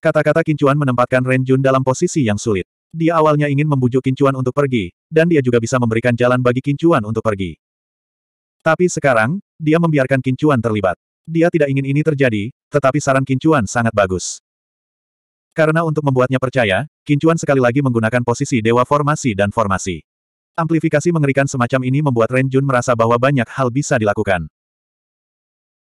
Kata-kata Kincuan menempatkan Ren Jun dalam posisi yang sulit. Dia awalnya ingin membujuk Kincuan untuk pergi, dan dia juga bisa memberikan jalan bagi Kincuan untuk pergi. Tapi sekarang, dia membiarkan Kincuan terlibat. Dia tidak ingin ini terjadi, tetapi saran Kincuan sangat bagus. Karena untuk membuatnya percaya, Kincuan sekali lagi menggunakan posisi dewa formasi dan formasi. Amplifikasi mengerikan semacam ini membuat Ren Jun merasa bahwa banyak hal bisa dilakukan.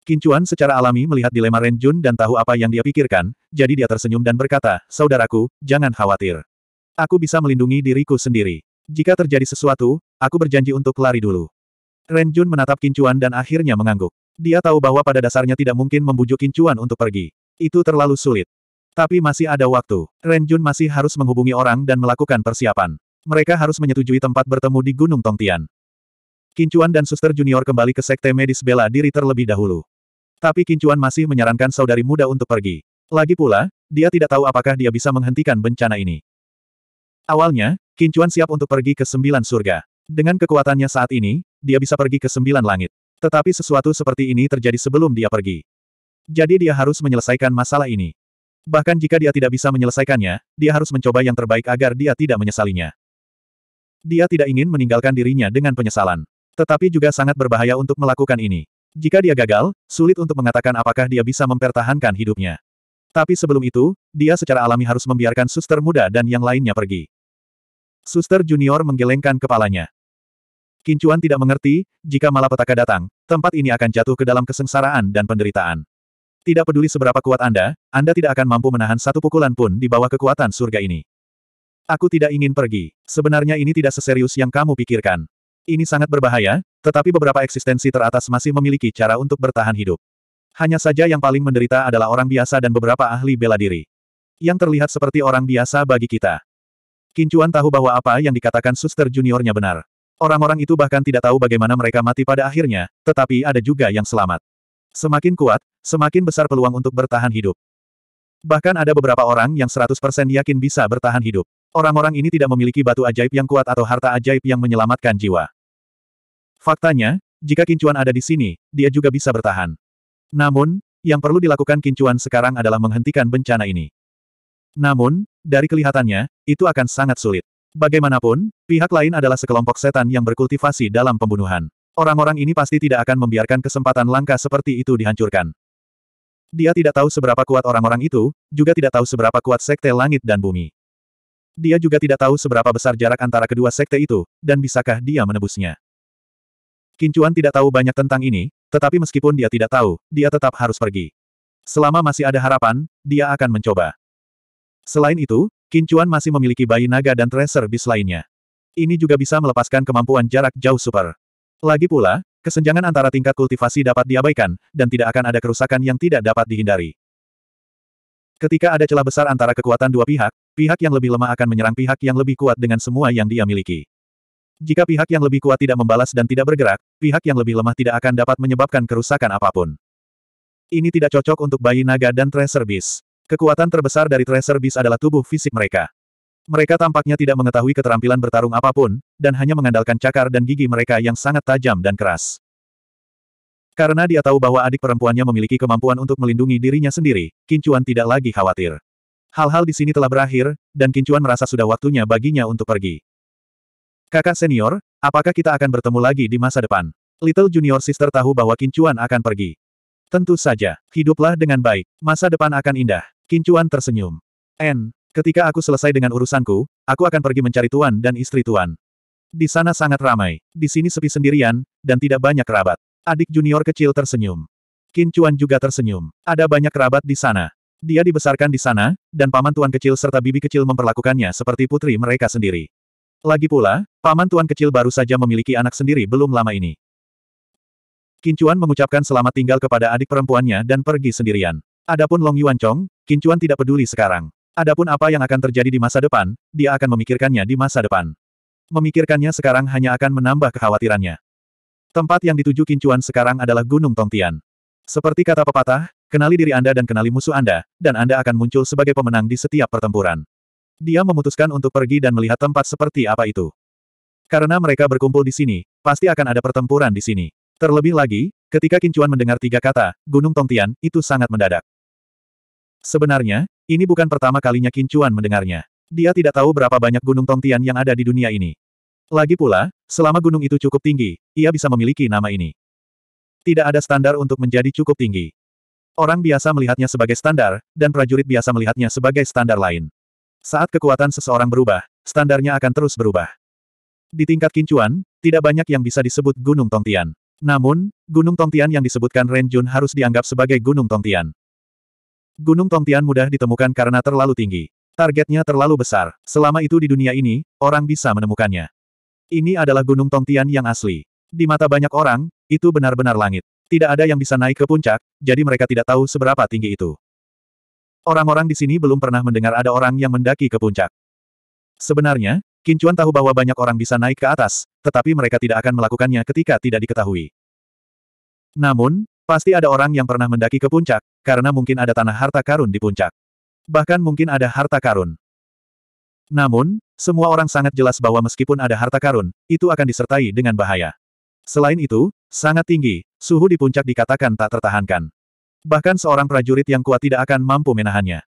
Kincuan secara alami melihat dilema Ren Jun dan tahu apa yang dia pikirkan, jadi dia tersenyum dan berkata, Saudaraku, jangan khawatir. Aku bisa melindungi diriku sendiri. Jika terjadi sesuatu, aku berjanji untuk lari dulu. Ren Jun menatap Kincuan dan akhirnya mengangguk. Dia tahu bahwa pada dasarnya tidak mungkin membujuk Kincuan untuk pergi. Itu terlalu sulit. Tapi masih ada waktu. Ren Jun masih harus menghubungi orang dan melakukan persiapan. Mereka harus menyetujui tempat bertemu di Gunung Tongtian. Kincuan dan suster junior kembali ke sekte medis bela diri terlebih dahulu. Tapi Kincuan masih menyarankan saudari muda untuk pergi. Lagi pula, dia tidak tahu apakah dia bisa menghentikan bencana ini. Awalnya, Kincuan siap untuk pergi ke sembilan surga. Dengan kekuatannya saat ini, dia bisa pergi ke sembilan langit. Tetapi sesuatu seperti ini terjadi sebelum dia pergi. Jadi dia harus menyelesaikan masalah ini. Bahkan jika dia tidak bisa menyelesaikannya, dia harus mencoba yang terbaik agar dia tidak menyesalinya. Dia tidak ingin meninggalkan dirinya dengan penyesalan. Tetapi juga sangat berbahaya untuk melakukan ini. Jika dia gagal, sulit untuk mengatakan apakah dia bisa mempertahankan hidupnya. Tapi sebelum itu, dia secara alami harus membiarkan suster muda dan yang lainnya pergi. Suster junior menggelengkan kepalanya. Kincuan tidak mengerti, jika malapetaka datang, tempat ini akan jatuh ke dalam kesengsaraan dan penderitaan. Tidak peduli seberapa kuat Anda, Anda tidak akan mampu menahan satu pukulan pun di bawah kekuatan surga ini. Aku tidak ingin pergi. Sebenarnya ini tidak seserius yang kamu pikirkan. Ini sangat berbahaya, tetapi beberapa eksistensi teratas masih memiliki cara untuk bertahan hidup. Hanya saja yang paling menderita adalah orang biasa dan beberapa ahli bela diri. Yang terlihat seperti orang biasa bagi kita. Kincuan tahu bahwa apa yang dikatakan suster juniornya benar. Orang-orang itu bahkan tidak tahu bagaimana mereka mati pada akhirnya, tetapi ada juga yang selamat. Semakin kuat, semakin besar peluang untuk bertahan hidup. Bahkan ada beberapa orang yang 100% yakin bisa bertahan hidup. Orang-orang ini tidak memiliki batu ajaib yang kuat atau harta ajaib yang menyelamatkan jiwa. Faktanya, jika Kincuan ada di sini, dia juga bisa bertahan. Namun, yang perlu dilakukan Kincuan sekarang adalah menghentikan bencana ini. Namun, dari kelihatannya, itu akan sangat sulit. Bagaimanapun, pihak lain adalah sekelompok setan yang berkultivasi dalam pembunuhan. Orang-orang ini pasti tidak akan membiarkan kesempatan langka seperti itu dihancurkan. Dia tidak tahu seberapa kuat orang-orang itu, juga tidak tahu seberapa kuat sekte langit dan bumi. Dia juga tidak tahu seberapa besar jarak antara kedua sekte itu, dan bisakah dia menebusnya. Kincuan tidak tahu banyak tentang ini, tetapi meskipun dia tidak tahu, dia tetap harus pergi. Selama masih ada harapan, dia akan mencoba. Selain itu, Kincuan masih memiliki bayi naga dan tracer bis lainnya. Ini juga bisa melepaskan kemampuan jarak jauh super. Lagi pula, kesenjangan antara tingkat kultivasi dapat diabaikan, dan tidak akan ada kerusakan yang tidak dapat dihindari. Ketika ada celah besar antara kekuatan dua pihak, Pihak yang lebih lemah akan menyerang pihak yang lebih kuat dengan semua yang dia miliki. Jika pihak yang lebih kuat tidak membalas dan tidak bergerak, pihak yang lebih lemah tidak akan dapat menyebabkan kerusakan apapun. Ini tidak cocok untuk bayi naga dan tracer beast. Kekuatan terbesar dari tracer beast adalah tubuh fisik mereka. Mereka tampaknya tidak mengetahui keterampilan bertarung apapun, dan hanya mengandalkan cakar dan gigi mereka yang sangat tajam dan keras. Karena dia tahu bahwa adik perempuannya memiliki kemampuan untuk melindungi dirinya sendiri, Kincuan tidak lagi khawatir. Hal-hal di sini telah berakhir, dan Kincuan merasa sudah waktunya baginya untuk pergi. Kakak senior, apakah kita akan bertemu lagi di masa depan? Little Junior Sister tahu bahwa Kincuan akan pergi. Tentu saja, hiduplah dengan baik, masa depan akan indah. Kincuan tersenyum. N, ketika aku selesai dengan urusanku, aku akan pergi mencari tuan dan istri tuan. Di sana sangat ramai, di sini sepi sendirian, dan tidak banyak kerabat. Adik junior kecil tersenyum. Kincuan juga tersenyum. Ada banyak kerabat di sana. Dia dibesarkan di sana, dan paman tuan kecil serta bibi kecil memperlakukannya seperti putri mereka sendiri. Lagi pula, paman tuan kecil baru saja memiliki anak sendiri belum lama ini. Kincuan mengucapkan selamat tinggal kepada adik perempuannya dan pergi sendirian. Adapun Long Yuan Chong, Kincuan tidak peduli sekarang. Adapun apa yang akan terjadi di masa depan, dia akan memikirkannya di masa depan. Memikirkannya sekarang hanya akan menambah kekhawatirannya. Tempat yang dituju Kincuan sekarang adalah Gunung Tongtian. Seperti kata pepatah, kenali diri Anda dan kenali musuh Anda, dan Anda akan muncul sebagai pemenang di setiap pertempuran. Dia memutuskan untuk pergi dan melihat tempat seperti apa itu. Karena mereka berkumpul di sini, pasti akan ada pertempuran di sini. Terlebih lagi, ketika Kincuan mendengar tiga kata, Gunung Tongtian, itu sangat mendadak. Sebenarnya, ini bukan pertama kalinya Kincuan mendengarnya. Dia tidak tahu berapa banyak Gunung Tongtian yang ada di dunia ini. Lagi pula, selama gunung itu cukup tinggi, ia bisa memiliki nama ini. Tidak ada standar untuk menjadi cukup tinggi. Orang biasa melihatnya sebagai standar, dan prajurit biasa melihatnya sebagai standar lain. Saat kekuatan seseorang berubah, standarnya akan terus berubah. Di tingkat kincuan, tidak banyak yang bisa disebut Gunung Tongtian. Namun, Gunung Tongtian yang disebutkan Renjun harus dianggap sebagai Gunung Tongtian. Gunung Tongtian mudah ditemukan karena terlalu tinggi. Targetnya terlalu besar. Selama itu di dunia ini, orang bisa menemukannya. Ini adalah Gunung Tongtian yang asli. Di mata banyak orang, itu benar-benar langit. Tidak ada yang bisa naik ke puncak, jadi mereka tidak tahu seberapa tinggi itu. Orang-orang di sini belum pernah mendengar ada orang yang mendaki ke puncak. Sebenarnya, Kincuan tahu bahwa banyak orang bisa naik ke atas, tetapi mereka tidak akan melakukannya ketika tidak diketahui. Namun, pasti ada orang yang pernah mendaki ke puncak, karena mungkin ada tanah harta karun di puncak. Bahkan mungkin ada harta karun. Namun, semua orang sangat jelas bahwa meskipun ada harta karun, itu akan disertai dengan bahaya. Selain itu, sangat tinggi, suhu di puncak dikatakan tak tertahankan. Bahkan seorang prajurit yang kuat tidak akan mampu menahannya.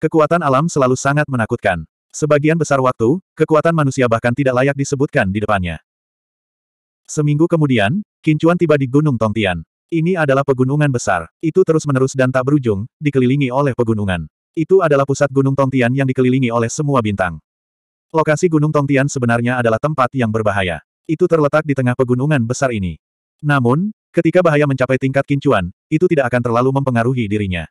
Kekuatan alam selalu sangat menakutkan. Sebagian besar waktu, kekuatan manusia bahkan tidak layak disebutkan di depannya. Seminggu kemudian, Kincuan tiba di Gunung Tongtian. Ini adalah pegunungan besar. Itu terus-menerus dan tak berujung, dikelilingi oleh pegunungan. Itu adalah pusat Gunung Tongtian yang dikelilingi oleh semua bintang. Lokasi Gunung Tongtian sebenarnya adalah tempat yang berbahaya. Itu terletak di tengah pegunungan besar ini. Namun, ketika bahaya mencapai tingkat kincuan, itu tidak akan terlalu mempengaruhi dirinya.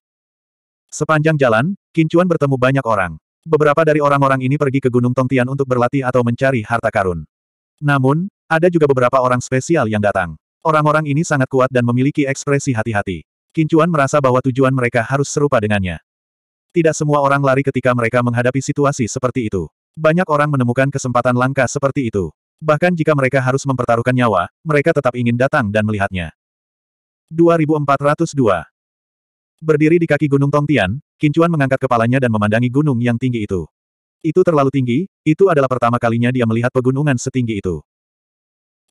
Sepanjang jalan, kincuan bertemu banyak orang. Beberapa dari orang-orang ini pergi ke Gunung Tongtian untuk berlatih atau mencari harta karun. Namun, ada juga beberapa orang spesial yang datang. Orang-orang ini sangat kuat dan memiliki ekspresi hati-hati. Kincuan merasa bahwa tujuan mereka harus serupa dengannya. Tidak semua orang lari ketika mereka menghadapi situasi seperti itu. Banyak orang menemukan kesempatan langka seperti itu. Bahkan jika mereka harus mempertaruhkan nyawa, mereka tetap ingin datang dan melihatnya. 2402 Berdiri di kaki Gunung Tongtian, Kincuan mengangkat kepalanya dan memandangi gunung yang tinggi itu. Itu terlalu tinggi, itu adalah pertama kalinya dia melihat pegunungan setinggi itu.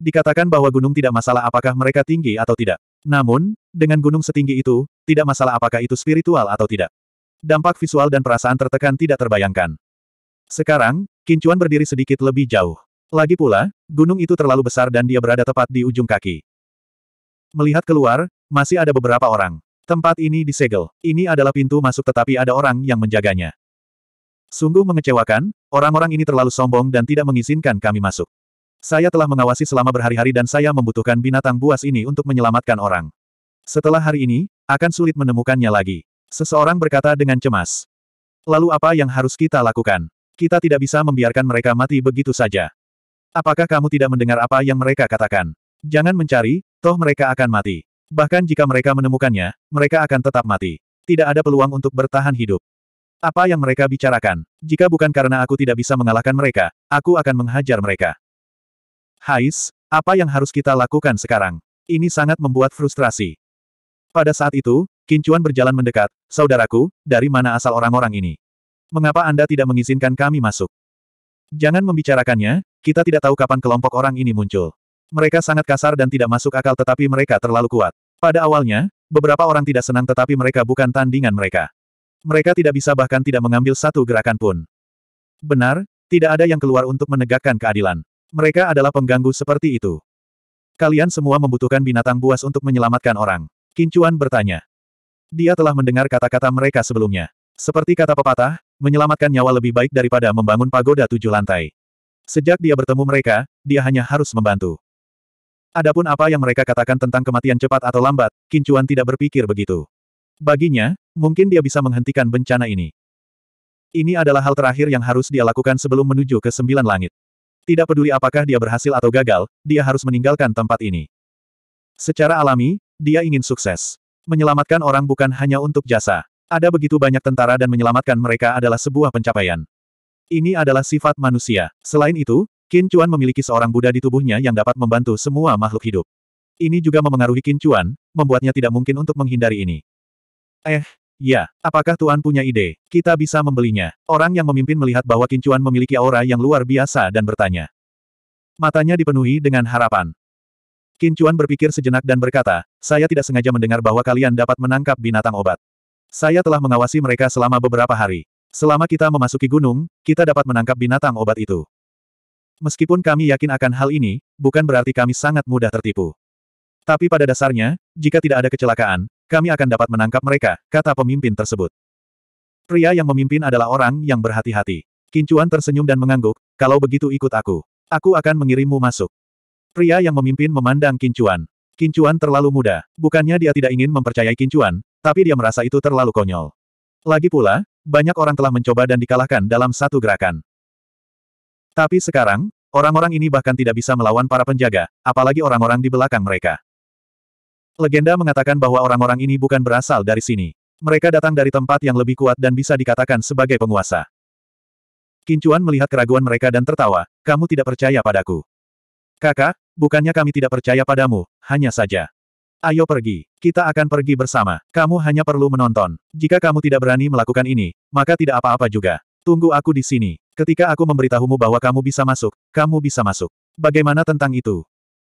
Dikatakan bahwa gunung tidak masalah apakah mereka tinggi atau tidak. Namun, dengan gunung setinggi itu, tidak masalah apakah itu spiritual atau tidak. Dampak visual dan perasaan tertekan tidak terbayangkan. Sekarang, Kincuan berdiri sedikit lebih jauh. Lagi pula, gunung itu terlalu besar dan dia berada tepat di ujung kaki. Melihat keluar, masih ada beberapa orang. Tempat ini disegel. Ini adalah pintu masuk tetapi ada orang yang menjaganya. Sungguh mengecewakan, orang-orang ini terlalu sombong dan tidak mengizinkan kami masuk. Saya telah mengawasi selama berhari-hari dan saya membutuhkan binatang buas ini untuk menyelamatkan orang. Setelah hari ini, akan sulit menemukannya lagi. Seseorang berkata dengan cemas. Lalu apa yang harus kita lakukan? Kita tidak bisa membiarkan mereka mati begitu saja. Apakah kamu tidak mendengar apa yang mereka katakan? Jangan mencari, toh mereka akan mati. Bahkan jika mereka menemukannya, mereka akan tetap mati. Tidak ada peluang untuk bertahan hidup. Apa yang mereka bicarakan? Jika bukan karena aku tidak bisa mengalahkan mereka, aku akan menghajar mereka. Hais, apa yang harus kita lakukan sekarang? Ini sangat membuat frustrasi. Pada saat itu, Kincuan berjalan mendekat, saudaraku, dari mana asal orang-orang ini? Mengapa Anda tidak mengizinkan kami masuk? Jangan membicarakannya, kita tidak tahu kapan kelompok orang ini muncul. Mereka sangat kasar dan tidak masuk akal tetapi mereka terlalu kuat. Pada awalnya, beberapa orang tidak senang tetapi mereka bukan tandingan mereka. Mereka tidak bisa bahkan tidak mengambil satu gerakan pun. Benar, tidak ada yang keluar untuk menegakkan keadilan. Mereka adalah pengganggu seperti itu. Kalian semua membutuhkan binatang buas untuk menyelamatkan orang. Kincuan bertanya. Dia telah mendengar kata-kata mereka sebelumnya. Seperti kata pepatah, menyelamatkan nyawa lebih baik daripada membangun pagoda tujuh lantai. Sejak dia bertemu mereka, dia hanya harus membantu. Adapun apa yang mereka katakan tentang kematian cepat atau lambat, Kincuan tidak berpikir begitu. Baginya, mungkin dia bisa menghentikan bencana ini. Ini adalah hal terakhir yang harus dia lakukan sebelum menuju ke sembilan langit. Tidak peduli apakah dia berhasil atau gagal, dia harus meninggalkan tempat ini. Secara alami, dia ingin sukses. Menyelamatkan orang bukan hanya untuk jasa. Ada begitu banyak tentara dan menyelamatkan mereka adalah sebuah pencapaian. Ini adalah sifat manusia. Selain itu, Qin Chuan memiliki seorang Buddha di tubuhnya yang dapat membantu semua makhluk hidup. Ini juga memengaruhi Qin Chuan, membuatnya tidak mungkin untuk menghindari ini. Eh, ya, apakah Tuan punya ide? Kita bisa membelinya. Orang yang memimpin melihat bahwa Qin Chuan memiliki aura yang luar biasa dan bertanya. Matanya dipenuhi dengan harapan. Qin Chuan berpikir sejenak dan berkata, saya tidak sengaja mendengar bahwa kalian dapat menangkap binatang obat. Saya telah mengawasi mereka selama beberapa hari. Selama kita memasuki gunung, kita dapat menangkap binatang obat itu. Meskipun kami yakin akan hal ini, bukan berarti kami sangat mudah tertipu. Tapi pada dasarnya, jika tidak ada kecelakaan, kami akan dapat menangkap mereka, kata pemimpin tersebut. Pria yang memimpin adalah orang yang berhati-hati. Kincuan tersenyum dan mengangguk, kalau begitu ikut aku. Aku akan mengirimmu masuk. Pria yang memimpin memandang Kincuan. Kincuan terlalu muda. Bukannya dia tidak ingin mempercayai Kincuan, tapi dia merasa itu terlalu konyol. Lagi pula, banyak orang telah mencoba dan dikalahkan dalam satu gerakan. Tapi sekarang, orang-orang ini bahkan tidak bisa melawan para penjaga, apalagi orang-orang di belakang mereka. Legenda mengatakan bahwa orang-orang ini bukan berasal dari sini. Mereka datang dari tempat yang lebih kuat dan bisa dikatakan sebagai penguasa. Kincuan melihat keraguan mereka dan tertawa, kamu tidak percaya padaku. Kakak, bukannya kami tidak percaya padamu, hanya saja. Ayo pergi. Kita akan pergi bersama. Kamu hanya perlu menonton. Jika kamu tidak berani melakukan ini, maka tidak apa-apa juga. Tunggu aku di sini. Ketika aku memberitahumu bahwa kamu bisa masuk, kamu bisa masuk. Bagaimana tentang itu?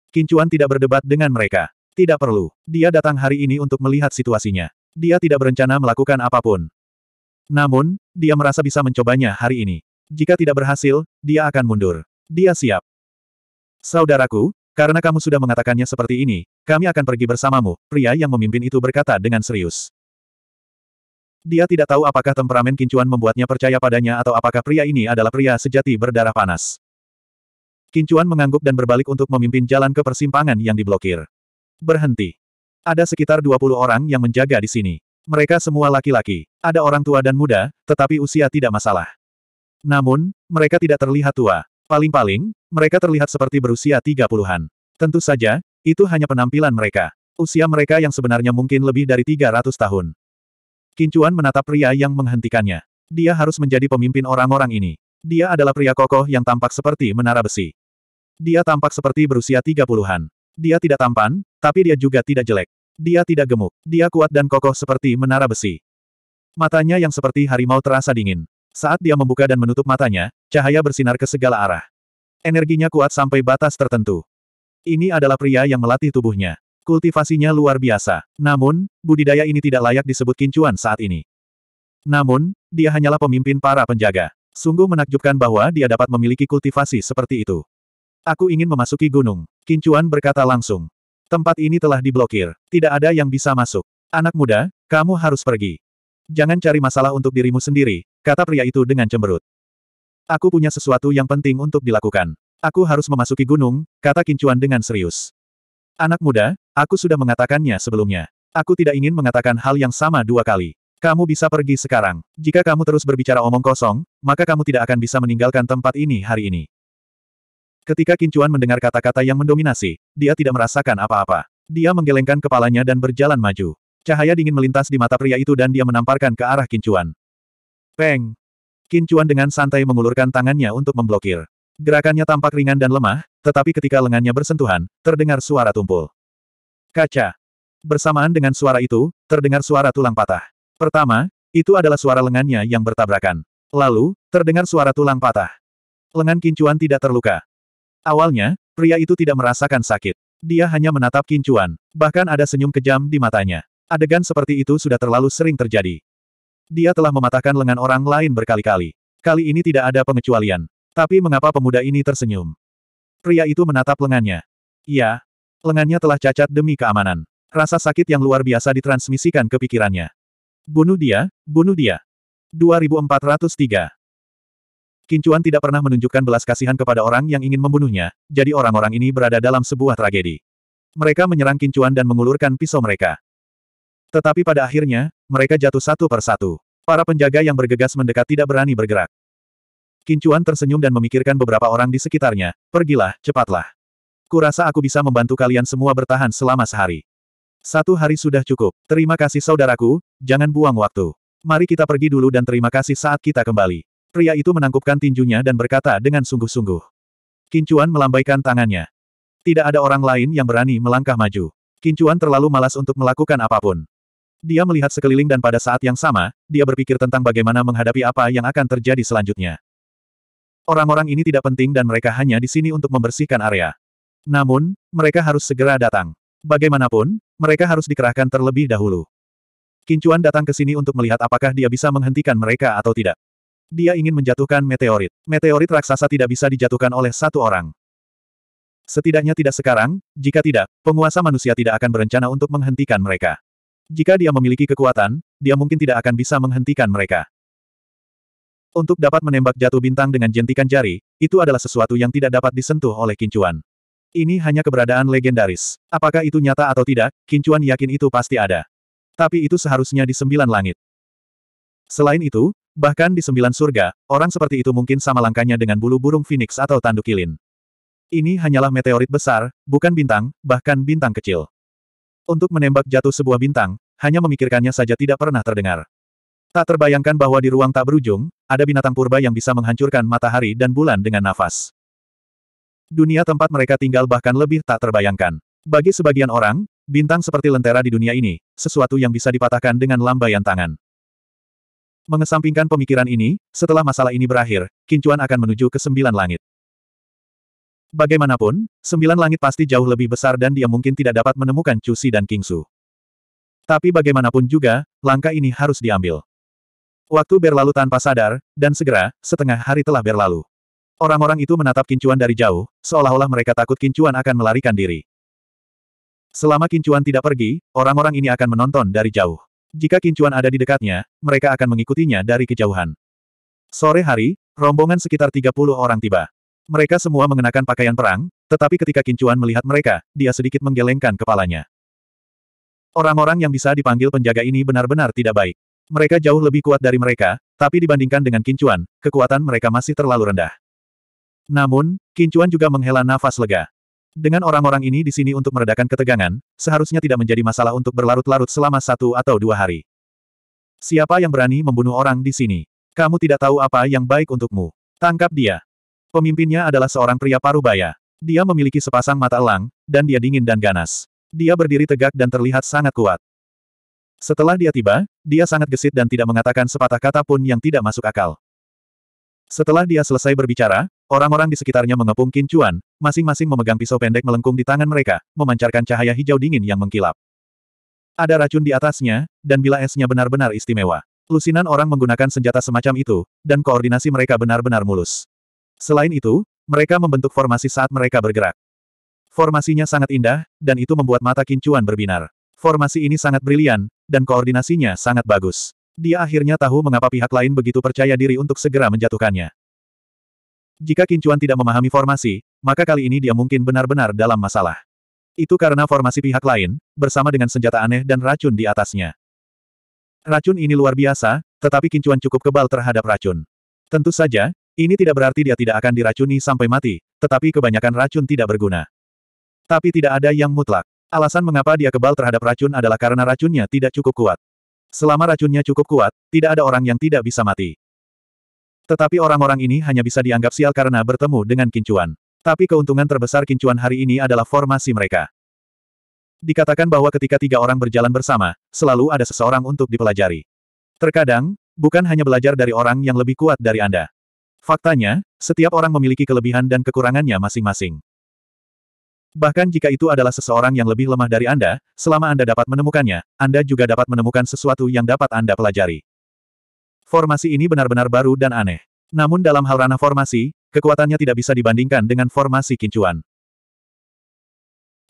Kincuan tidak berdebat dengan mereka. Tidak perlu. Dia datang hari ini untuk melihat situasinya. Dia tidak berencana melakukan apapun. Namun, dia merasa bisa mencobanya hari ini. Jika tidak berhasil, dia akan mundur. Dia siap. Saudaraku, karena kamu sudah mengatakannya seperti ini, kami akan pergi bersamamu, pria yang memimpin itu berkata dengan serius. Dia tidak tahu apakah temperamen Kincuan membuatnya percaya padanya atau apakah pria ini adalah pria sejati berdarah panas. Kincuan mengangguk dan berbalik untuk memimpin jalan ke persimpangan yang diblokir. Berhenti. Ada sekitar 20 orang yang menjaga di sini. Mereka semua laki-laki. Ada orang tua dan muda, tetapi usia tidak masalah. Namun, mereka tidak terlihat tua. Paling-paling, mereka terlihat seperti berusia tiga puluhan. Tentu saja, itu hanya penampilan mereka. Usia mereka yang sebenarnya mungkin lebih dari 300 tahun. Kincuan menatap pria yang menghentikannya. Dia harus menjadi pemimpin orang-orang ini. Dia adalah pria kokoh yang tampak seperti menara besi. Dia tampak seperti berusia tiga puluhan. Dia tidak tampan, tapi dia juga tidak jelek. Dia tidak gemuk. Dia kuat dan kokoh seperti menara besi. Matanya yang seperti harimau terasa dingin. Saat dia membuka dan menutup matanya, cahaya bersinar ke segala arah. Energinya kuat sampai batas tertentu. Ini adalah pria yang melatih tubuhnya. Kultivasinya luar biasa. Namun, budidaya ini tidak layak disebut kincuan saat ini. Namun, dia hanyalah pemimpin para penjaga. Sungguh menakjubkan bahwa dia dapat memiliki kultivasi seperti itu. Aku ingin memasuki gunung. Kincuan berkata langsung. Tempat ini telah diblokir. Tidak ada yang bisa masuk. Anak muda, kamu harus pergi. Jangan cari masalah untuk dirimu sendiri, kata pria itu dengan cemberut. Aku punya sesuatu yang penting untuk dilakukan. Aku harus memasuki gunung, kata Kincuan dengan serius. Anak muda, aku sudah mengatakannya sebelumnya. Aku tidak ingin mengatakan hal yang sama dua kali. Kamu bisa pergi sekarang. Jika kamu terus berbicara omong kosong, maka kamu tidak akan bisa meninggalkan tempat ini hari ini. Ketika Kincuan mendengar kata-kata yang mendominasi, dia tidak merasakan apa-apa. Dia menggelengkan kepalanya dan berjalan maju. Cahaya dingin melintas di mata pria itu dan dia menamparkan ke arah Kincuan. Peng! Kincuan dengan santai mengulurkan tangannya untuk memblokir. Gerakannya tampak ringan dan lemah, tetapi ketika lengannya bersentuhan, terdengar suara tumpul. Kaca! Bersamaan dengan suara itu, terdengar suara tulang patah. Pertama, itu adalah suara lengannya yang bertabrakan. Lalu, terdengar suara tulang patah. Lengan Kincuan tidak terluka. Awalnya, pria itu tidak merasakan sakit. Dia hanya menatap Kincuan, bahkan ada senyum kejam di matanya. Adegan seperti itu sudah terlalu sering terjadi. Dia telah mematahkan lengan orang lain berkali-kali. Kali ini tidak ada pengecualian. Tapi mengapa pemuda ini tersenyum? Pria itu menatap lengannya. Ya, lengannya telah cacat demi keamanan. Rasa sakit yang luar biasa ditransmisikan ke pikirannya. Bunuh dia, bunuh dia. 2403 Kincuan tidak pernah menunjukkan belas kasihan kepada orang yang ingin membunuhnya, jadi orang-orang ini berada dalam sebuah tragedi. Mereka menyerang Kincuan dan mengulurkan pisau mereka. Tetapi pada akhirnya, mereka jatuh satu per satu. Para penjaga yang bergegas mendekat tidak berani bergerak. Kincuan tersenyum dan memikirkan beberapa orang di sekitarnya, pergilah, cepatlah. Kurasa aku bisa membantu kalian semua bertahan selama sehari. Satu hari sudah cukup. Terima kasih saudaraku, jangan buang waktu. Mari kita pergi dulu dan terima kasih saat kita kembali. Pria itu menangkupkan tinjunya dan berkata dengan sungguh-sungguh. Kincuan melambaikan tangannya. Tidak ada orang lain yang berani melangkah maju. Kincuan terlalu malas untuk melakukan apapun. Dia melihat sekeliling dan pada saat yang sama, dia berpikir tentang bagaimana menghadapi apa yang akan terjadi selanjutnya. Orang-orang ini tidak penting dan mereka hanya di sini untuk membersihkan area. Namun, mereka harus segera datang. Bagaimanapun, mereka harus dikerahkan terlebih dahulu. Kincuan datang ke sini untuk melihat apakah dia bisa menghentikan mereka atau tidak. Dia ingin menjatuhkan meteorit. Meteorit raksasa tidak bisa dijatuhkan oleh satu orang. Setidaknya tidak sekarang, jika tidak, penguasa manusia tidak akan berencana untuk menghentikan mereka. Jika dia memiliki kekuatan, dia mungkin tidak akan bisa menghentikan mereka. Untuk dapat menembak jatuh bintang dengan jentikan jari, itu adalah sesuatu yang tidak dapat disentuh oleh kincuan. Ini hanya keberadaan legendaris. Apakah itu nyata atau tidak, kincuan yakin itu pasti ada. Tapi itu seharusnya di sembilan langit. Selain itu, bahkan di sembilan surga, orang seperti itu mungkin sama langkahnya dengan bulu burung phoenix atau tanduk kilin. Ini hanyalah meteorit besar, bukan bintang, bahkan bintang kecil. Untuk menembak jatuh sebuah bintang, hanya memikirkannya saja tidak pernah terdengar. Tak terbayangkan bahwa di ruang tak berujung, ada binatang purba yang bisa menghancurkan matahari dan bulan dengan nafas. Dunia tempat mereka tinggal bahkan lebih tak terbayangkan. Bagi sebagian orang, bintang seperti lentera di dunia ini, sesuatu yang bisa dipatahkan dengan lambaian tangan. Mengesampingkan pemikiran ini, setelah masalah ini berakhir, Kincuan akan menuju ke sembilan langit. Bagaimanapun, sembilan langit pasti jauh lebih besar dan dia mungkin tidak dapat menemukan Cusi dan Kingsu. Tapi bagaimanapun juga, langkah ini harus diambil. Waktu berlalu tanpa sadar, dan segera, setengah hari telah berlalu. Orang-orang itu menatap Kincuan dari jauh, seolah-olah mereka takut Kincuan akan melarikan diri. Selama Kincuan tidak pergi, orang-orang ini akan menonton dari jauh. Jika Kincuan ada di dekatnya, mereka akan mengikutinya dari kejauhan. Sore hari, rombongan sekitar 30 orang tiba. Mereka semua mengenakan pakaian perang, tetapi ketika Kincuan melihat mereka, dia sedikit menggelengkan kepalanya. Orang-orang yang bisa dipanggil penjaga ini benar-benar tidak baik. Mereka jauh lebih kuat dari mereka, tapi dibandingkan dengan Kincuan, kekuatan mereka masih terlalu rendah. Namun, Kincuan juga menghela nafas lega. Dengan orang-orang ini di sini untuk meredakan ketegangan, seharusnya tidak menjadi masalah untuk berlarut-larut selama satu atau dua hari. Siapa yang berani membunuh orang di sini? Kamu tidak tahu apa yang baik untukmu. Tangkap dia. Pemimpinnya adalah seorang pria parubaya. Dia memiliki sepasang mata elang, dan dia dingin dan ganas. Dia berdiri tegak dan terlihat sangat kuat. Setelah dia tiba, dia sangat gesit dan tidak mengatakan sepatah kata pun yang tidak masuk akal. Setelah dia selesai berbicara, orang-orang di sekitarnya mengepung kincuan, masing-masing memegang pisau pendek melengkung di tangan mereka, memancarkan cahaya hijau dingin yang mengkilap. Ada racun di atasnya, dan bila esnya benar-benar istimewa. Lusinan orang menggunakan senjata semacam itu, dan koordinasi mereka benar-benar mulus. Selain itu, mereka membentuk formasi saat mereka bergerak. Formasinya sangat indah, dan itu membuat mata kincuan berbinar. Formasi ini sangat brilian, dan koordinasinya sangat bagus. Dia akhirnya tahu mengapa pihak lain begitu percaya diri untuk segera menjatuhkannya. Jika Kincuan tidak memahami formasi, maka kali ini dia mungkin benar-benar dalam masalah. Itu karena formasi pihak lain, bersama dengan senjata aneh dan racun di atasnya. Racun ini luar biasa, tetapi Kincuan cukup kebal terhadap racun. Tentu saja, ini tidak berarti dia tidak akan diracuni sampai mati, tetapi kebanyakan racun tidak berguna. Tapi tidak ada yang mutlak. Alasan mengapa dia kebal terhadap racun adalah karena racunnya tidak cukup kuat. Selama racunnya cukup kuat, tidak ada orang yang tidak bisa mati. Tetapi orang-orang ini hanya bisa dianggap sial karena bertemu dengan kincuan. Tapi keuntungan terbesar kincuan hari ini adalah formasi mereka. Dikatakan bahwa ketika tiga orang berjalan bersama, selalu ada seseorang untuk dipelajari. Terkadang, bukan hanya belajar dari orang yang lebih kuat dari Anda. Faktanya, setiap orang memiliki kelebihan dan kekurangannya masing-masing. Bahkan jika itu adalah seseorang yang lebih lemah dari Anda, selama Anda dapat menemukannya, Anda juga dapat menemukan sesuatu yang dapat Anda pelajari. Formasi ini benar-benar baru dan aneh. Namun dalam hal ranah formasi, kekuatannya tidak bisa dibandingkan dengan formasi kincuan.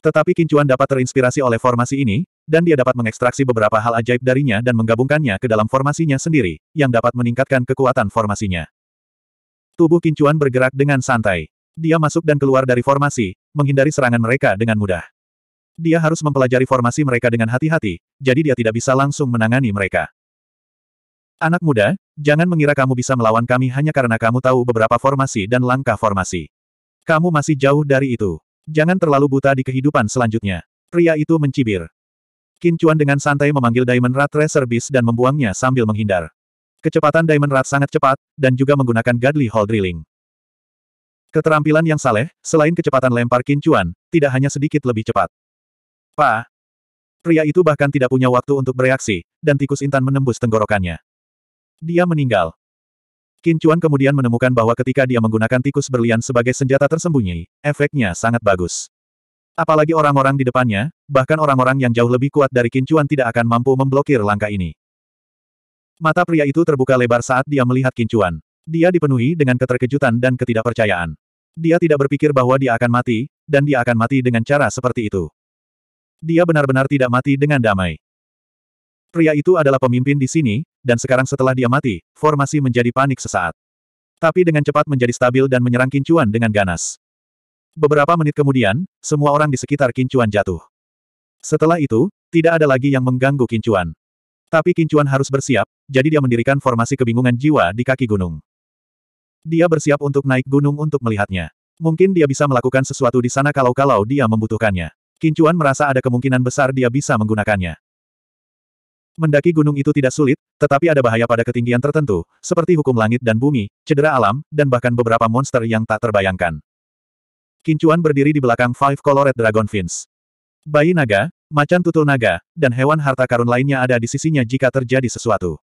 Tetapi kincuan dapat terinspirasi oleh formasi ini, dan dia dapat mengekstraksi beberapa hal ajaib darinya dan menggabungkannya ke dalam formasinya sendiri, yang dapat meningkatkan kekuatan formasinya. Tubuh Kincuan bergerak dengan santai. Dia masuk dan keluar dari formasi, menghindari serangan mereka dengan mudah. Dia harus mempelajari formasi mereka dengan hati-hati, jadi dia tidak bisa langsung menangani mereka. Anak muda, jangan mengira kamu bisa melawan kami hanya karena kamu tahu beberapa formasi dan langkah formasi. Kamu masih jauh dari itu. Jangan terlalu buta di kehidupan selanjutnya. Pria itu mencibir. Kincuan dengan santai memanggil Diamond Rat Tracer Beast dan membuangnya sambil menghindar. Kecepatan Diamond Rat sangat cepat, dan juga menggunakan Godly Hall Drilling. Keterampilan yang saleh, selain kecepatan lempar kincuan, tidak hanya sedikit lebih cepat. Pa! Pria itu bahkan tidak punya waktu untuk bereaksi, dan tikus intan menembus tenggorokannya. Dia meninggal. Kincuan kemudian menemukan bahwa ketika dia menggunakan tikus berlian sebagai senjata tersembunyi, efeknya sangat bagus. Apalagi orang-orang di depannya, bahkan orang-orang yang jauh lebih kuat dari Kincuan tidak akan mampu memblokir langkah ini. Mata pria itu terbuka lebar saat dia melihat kincuan. Dia dipenuhi dengan keterkejutan dan ketidakpercayaan. Dia tidak berpikir bahwa dia akan mati, dan dia akan mati dengan cara seperti itu. Dia benar-benar tidak mati dengan damai. Pria itu adalah pemimpin di sini, dan sekarang setelah dia mati, formasi menjadi panik sesaat. Tapi dengan cepat menjadi stabil dan menyerang kincuan dengan ganas. Beberapa menit kemudian, semua orang di sekitar kincuan jatuh. Setelah itu, tidak ada lagi yang mengganggu kincuan. Tapi Kincuan harus bersiap, jadi dia mendirikan formasi kebingungan jiwa di kaki gunung. Dia bersiap untuk naik gunung untuk melihatnya. Mungkin dia bisa melakukan sesuatu di sana kalau-kalau dia membutuhkannya. Kincuan merasa ada kemungkinan besar dia bisa menggunakannya. Mendaki gunung itu tidak sulit, tetapi ada bahaya pada ketinggian tertentu, seperti hukum langit dan bumi, cedera alam, dan bahkan beberapa monster yang tak terbayangkan. Kincuan berdiri di belakang Five Colored Dragon Fins. Bayi naga, macan tutul naga, dan hewan harta karun lainnya ada di sisinya jika terjadi sesuatu.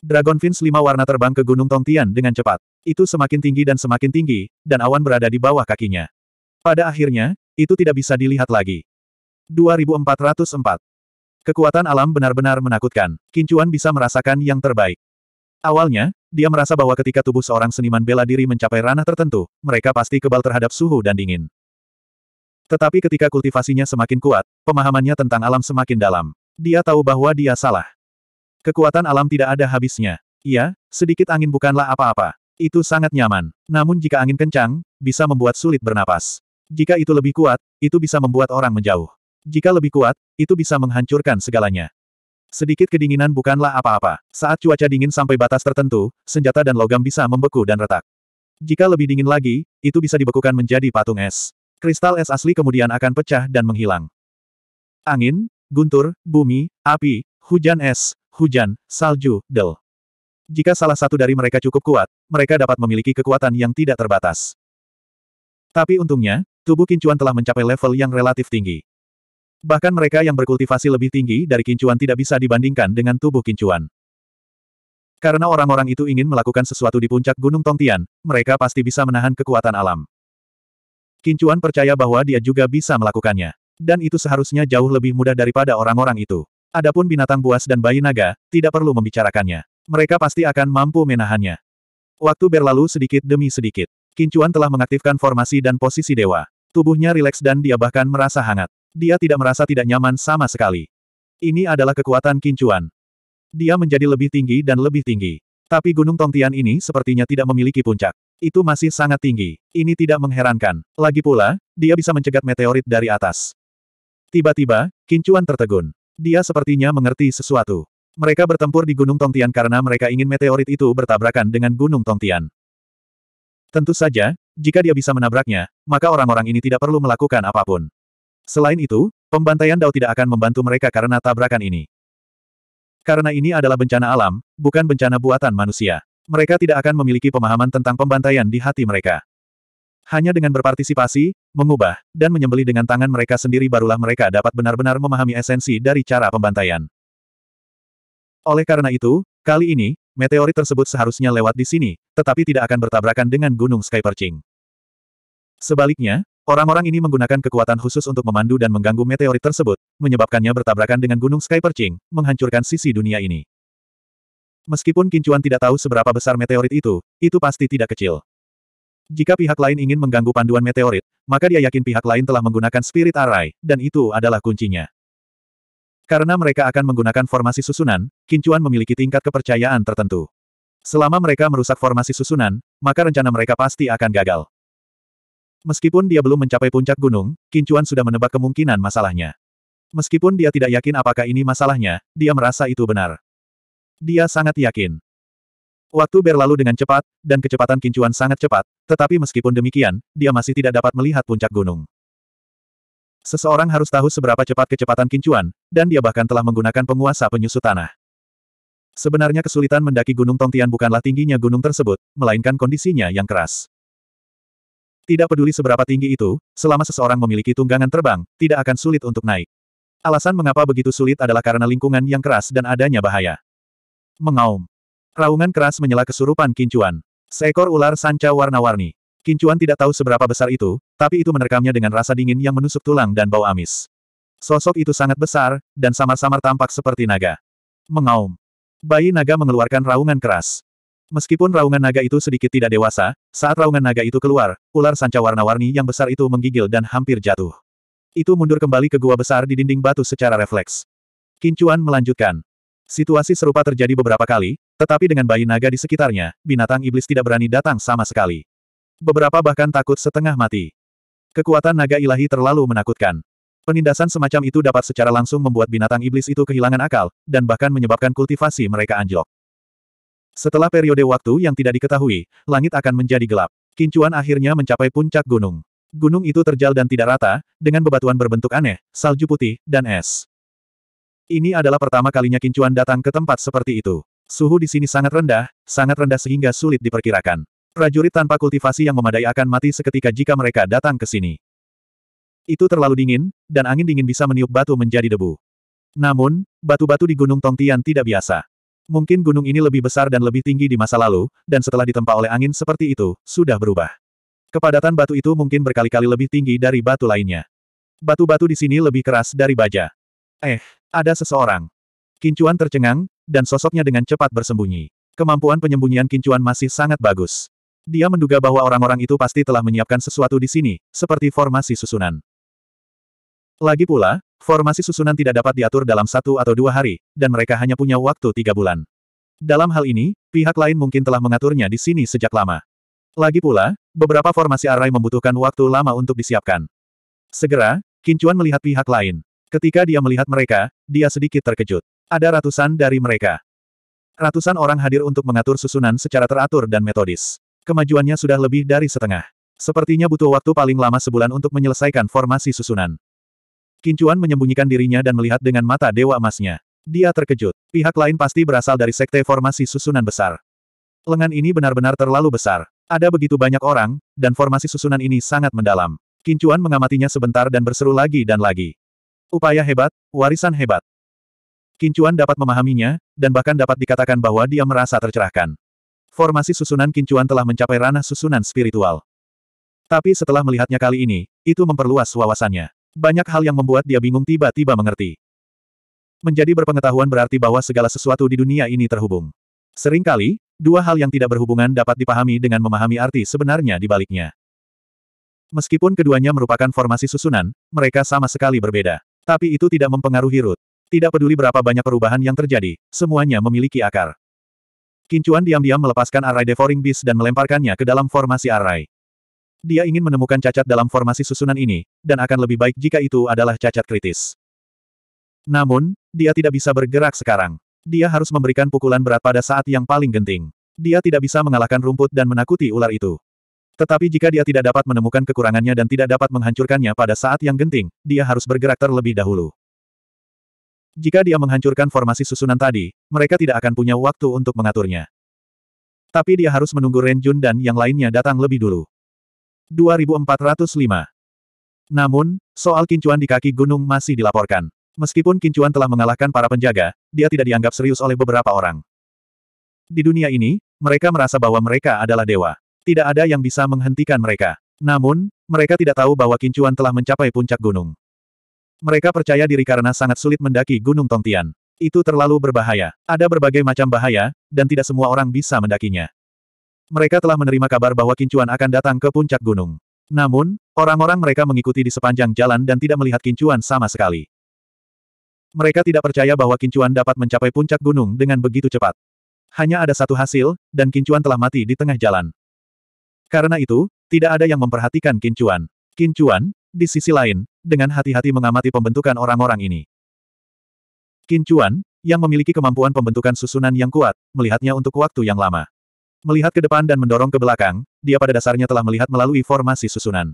Dragon fins lima warna terbang ke Gunung Tongtian dengan cepat. Itu semakin tinggi dan semakin tinggi, dan awan berada di bawah kakinya. Pada akhirnya, itu tidak bisa dilihat lagi. 2404 Kekuatan alam benar-benar menakutkan. Kincuan bisa merasakan yang terbaik. Awalnya, dia merasa bahwa ketika tubuh seorang seniman bela diri mencapai ranah tertentu, mereka pasti kebal terhadap suhu dan dingin. Tetapi ketika kultivasinya semakin kuat, pemahamannya tentang alam semakin dalam. Dia tahu bahwa dia salah. Kekuatan alam tidak ada habisnya. Iya, sedikit angin bukanlah apa-apa. Itu sangat nyaman. Namun jika angin kencang, bisa membuat sulit bernapas. Jika itu lebih kuat, itu bisa membuat orang menjauh. Jika lebih kuat, itu bisa menghancurkan segalanya. Sedikit kedinginan bukanlah apa-apa. Saat cuaca dingin sampai batas tertentu, senjata dan logam bisa membeku dan retak. Jika lebih dingin lagi, itu bisa dibekukan menjadi patung es kristal es asli kemudian akan pecah dan menghilang. Angin, guntur, bumi, api, hujan es, hujan, salju, del. Jika salah satu dari mereka cukup kuat, mereka dapat memiliki kekuatan yang tidak terbatas. Tapi untungnya, tubuh Kincuan telah mencapai level yang relatif tinggi. Bahkan mereka yang berkultivasi lebih tinggi dari Kincuan tidak bisa dibandingkan dengan tubuh Kincuan. Karena orang-orang itu ingin melakukan sesuatu di puncak Gunung Tongtian, mereka pasti bisa menahan kekuatan alam. Kincuan percaya bahwa dia juga bisa melakukannya. Dan itu seharusnya jauh lebih mudah daripada orang-orang itu. Adapun binatang buas dan bayi naga, tidak perlu membicarakannya. Mereka pasti akan mampu menahannya. Waktu berlalu sedikit demi sedikit. Kincuan telah mengaktifkan formasi dan posisi dewa. Tubuhnya rileks dan dia bahkan merasa hangat. Dia tidak merasa tidak nyaman sama sekali. Ini adalah kekuatan Kincuan. Dia menjadi lebih tinggi dan lebih tinggi. Tapi Gunung Tongtian ini sepertinya tidak memiliki puncak. Itu masih sangat tinggi. Ini tidak mengherankan. Lagi pula, dia bisa mencegat meteorit dari atas. Tiba-tiba, Kincuan tertegun. Dia sepertinya mengerti sesuatu. Mereka bertempur di Gunung Tongtian karena mereka ingin meteorit itu bertabrakan dengan Gunung Tongtian. Tentu saja, jika dia bisa menabraknya, maka orang-orang ini tidak perlu melakukan apapun. Selain itu, pembantaian Dao tidak akan membantu mereka karena tabrakan ini. Karena ini adalah bencana alam, bukan bencana buatan manusia mereka tidak akan memiliki pemahaman tentang pembantaian di hati mereka. Hanya dengan berpartisipasi, mengubah, dan menyembeli dengan tangan mereka sendiri barulah mereka dapat benar-benar memahami esensi dari cara pembantaian. Oleh karena itu, kali ini, meteorit tersebut seharusnya lewat di sini, tetapi tidak akan bertabrakan dengan Gunung Sky Sebaliknya, orang-orang ini menggunakan kekuatan khusus untuk memandu dan mengganggu meteorit tersebut, menyebabkannya bertabrakan dengan Gunung Sky menghancurkan sisi dunia ini. Meskipun Kincuan tidak tahu seberapa besar meteorit itu, itu pasti tidak kecil. Jika pihak lain ingin mengganggu panduan meteorit, maka dia yakin pihak lain telah menggunakan spirit array, dan itu adalah kuncinya. Karena mereka akan menggunakan formasi susunan, Kincuan memiliki tingkat kepercayaan tertentu. Selama mereka merusak formasi susunan, maka rencana mereka pasti akan gagal. Meskipun dia belum mencapai puncak gunung, Kincuan sudah menebak kemungkinan masalahnya. Meskipun dia tidak yakin apakah ini masalahnya, dia merasa itu benar. Dia sangat yakin. Waktu berlalu dengan cepat, dan kecepatan kincuan sangat cepat, tetapi meskipun demikian, dia masih tidak dapat melihat puncak gunung. Seseorang harus tahu seberapa cepat kecepatan kincuan, dan dia bahkan telah menggunakan penguasa penyusut tanah. Sebenarnya kesulitan mendaki Gunung Tongtian bukanlah tingginya gunung tersebut, melainkan kondisinya yang keras. Tidak peduli seberapa tinggi itu, selama seseorang memiliki tunggangan terbang, tidak akan sulit untuk naik. Alasan mengapa begitu sulit adalah karena lingkungan yang keras dan adanya bahaya. Mengaum. Raungan keras menyela kesurupan kincuan. Seekor ular sanca warna-warni. Kincuan tidak tahu seberapa besar itu, tapi itu menerkamnya dengan rasa dingin yang menusuk tulang dan bau amis. Sosok itu sangat besar, dan samar-samar tampak seperti naga. Mengaum. Bayi naga mengeluarkan raungan keras. Meskipun raungan naga itu sedikit tidak dewasa, saat raungan naga itu keluar, ular sanca warna-warni yang besar itu menggigil dan hampir jatuh. Itu mundur kembali ke gua besar di dinding batu secara refleks. Kincuan melanjutkan. Situasi serupa terjadi beberapa kali, tetapi dengan bayi naga di sekitarnya, binatang iblis tidak berani datang sama sekali. Beberapa bahkan takut setengah mati. Kekuatan naga ilahi terlalu menakutkan. Penindasan semacam itu dapat secara langsung membuat binatang iblis itu kehilangan akal, dan bahkan menyebabkan kultivasi mereka anjlok. Setelah periode waktu yang tidak diketahui, langit akan menjadi gelap. Kincuan akhirnya mencapai puncak gunung. Gunung itu terjal dan tidak rata, dengan bebatuan berbentuk aneh, salju putih, dan es. Ini adalah pertama kalinya Kincuan datang ke tempat seperti itu. Suhu di sini sangat rendah, sangat rendah sehingga sulit diperkirakan. Prajurit tanpa kultivasi yang memadai akan mati seketika jika mereka datang ke sini. Itu terlalu dingin, dan angin dingin bisa meniup batu menjadi debu. Namun, batu-batu di Gunung Tongtian tidak biasa. Mungkin gunung ini lebih besar dan lebih tinggi di masa lalu, dan setelah ditempa oleh angin seperti itu, sudah berubah. Kepadatan batu itu mungkin berkali-kali lebih tinggi dari batu lainnya. Batu-batu di sini lebih keras dari baja. Eh, ada seseorang. Kincuan tercengang, dan sosoknya dengan cepat bersembunyi. Kemampuan penyembunyian Kincuan masih sangat bagus. Dia menduga bahwa orang-orang itu pasti telah menyiapkan sesuatu di sini, seperti formasi susunan. Lagi pula, formasi susunan tidak dapat diatur dalam satu atau dua hari, dan mereka hanya punya waktu tiga bulan. Dalam hal ini, pihak lain mungkin telah mengaturnya di sini sejak lama. Lagi pula, beberapa formasi arai membutuhkan waktu lama untuk disiapkan. Segera, Kincuan melihat pihak lain. Ketika dia melihat mereka, dia sedikit terkejut. Ada ratusan dari mereka. Ratusan orang hadir untuk mengatur susunan secara teratur dan metodis. Kemajuannya sudah lebih dari setengah. Sepertinya butuh waktu paling lama sebulan untuk menyelesaikan formasi susunan. Kincuan menyembunyikan dirinya dan melihat dengan mata dewa emasnya. Dia terkejut. Pihak lain pasti berasal dari sekte formasi susunan besar. Lengan ini benar-benar terlalu besar. Ada begitu banyak orang, dan formasi susunan ini sangat mendalam. Kincuan mengamatinya sebentar dan berseru lagi dan lagi. Upaya hebat, warisan hebat. Kincuan dapat memahaminya, dan bahkan dapat dikatakan bahwa dia merasa tercerahkan. Formasi susunan Kincuan telah mencapai ranah susunan spiritual. Tapi setelah melihatnya kali ini, itu memperluas wawasannya. Banyak hal yang membuat dia bingung tiba-tiba mengerti. Menjadi berpengetahuan berarti bahwa segala sesuatu di dunia ini terhubung. Seringkali, dua hal yang tidak berhubungan dapat dipahami dengan memahami arti sebenarnya di baliknya. Meskipun keduanya merupakan formasi susunan, mereka sama sekali berbeda. Tapi itu tidak mempengaruhi Ruth. Tidak peduli berapa banyak perubahan yang terjadi, semuanya memiliki akar. Kincuan diam-diam melepaskan arai devouring beast dan melemparkannya ke dalam formasi arai. Dia ingin menemukan cacat dalam formasi susunan ini, dan akan lebih baik jika itu adalah cacat kritis. Namun, dia tidak bisa bergerak sekarang. Dia harus memberikan pukulan berat pada saat yang paling genting. Dia tidak bisa mengalahkan rumput dan menakuti ular itu. Tetapi jika dia tidak dapat menemukan kekurangannya dan tidak dapat menghancurkannya pada saat yang genting, dia harus bergerak terlebih dahulu. Jika dia menghancurkan formasi susunan tadi, mereka tidak akan punya waktu untuk mengaturnya. Tapi dia harus menunggu Ren Jun dan yang lainnya datang lebih dulu. 2405 Namun, soal kincuan di kaki gunung masih dilaporkan. Meskipun kincuan telah mengalahkan para penjaga, dia tidak dianggap serius oleh beberapa orang. Di dunia ini, mereka merasa bahwa mereka adalah dewa. Tidak ada yang bisa menghentikan mereka. Namun, mereka tidak tahu bahwa Kincuan telah mencapai puncak gunung. Mereka percaya diri karena sangat sulit mendaki Gunung Tongtian. Itu terlalu berbahaya. Ada berbagai macam bahaya, dan tidak semua orang bisa mendakinya. Mereka telah menerima kabar bahwa Kincuan akan datang ke puncak gunung. Namun, orang-orang mereka mengikuti di sepanjang jalan dan tidak melihat Kincuan sama sekali. Mereka tidak percaya bahwa Kincuan dapat mencapai puncak gunung dengan begitu cepat. Hanya ada satu hasil, dan Kincuan telah mati di tengah jalan. Karena itu, tidak ada yang memperhatikan Kincuan. Kincuan, di sisi lain, dengan hati-hati mengamati pembentukan orang-orang ini. Kincuan, yang memiliki kemampuan pembentukan susunan yang kuat, melihatnya untuk waktu yang lama. Melihat ke depan dan mendorong ke belakang, dia pada dasarnya telah melihat melalui formasi susunan.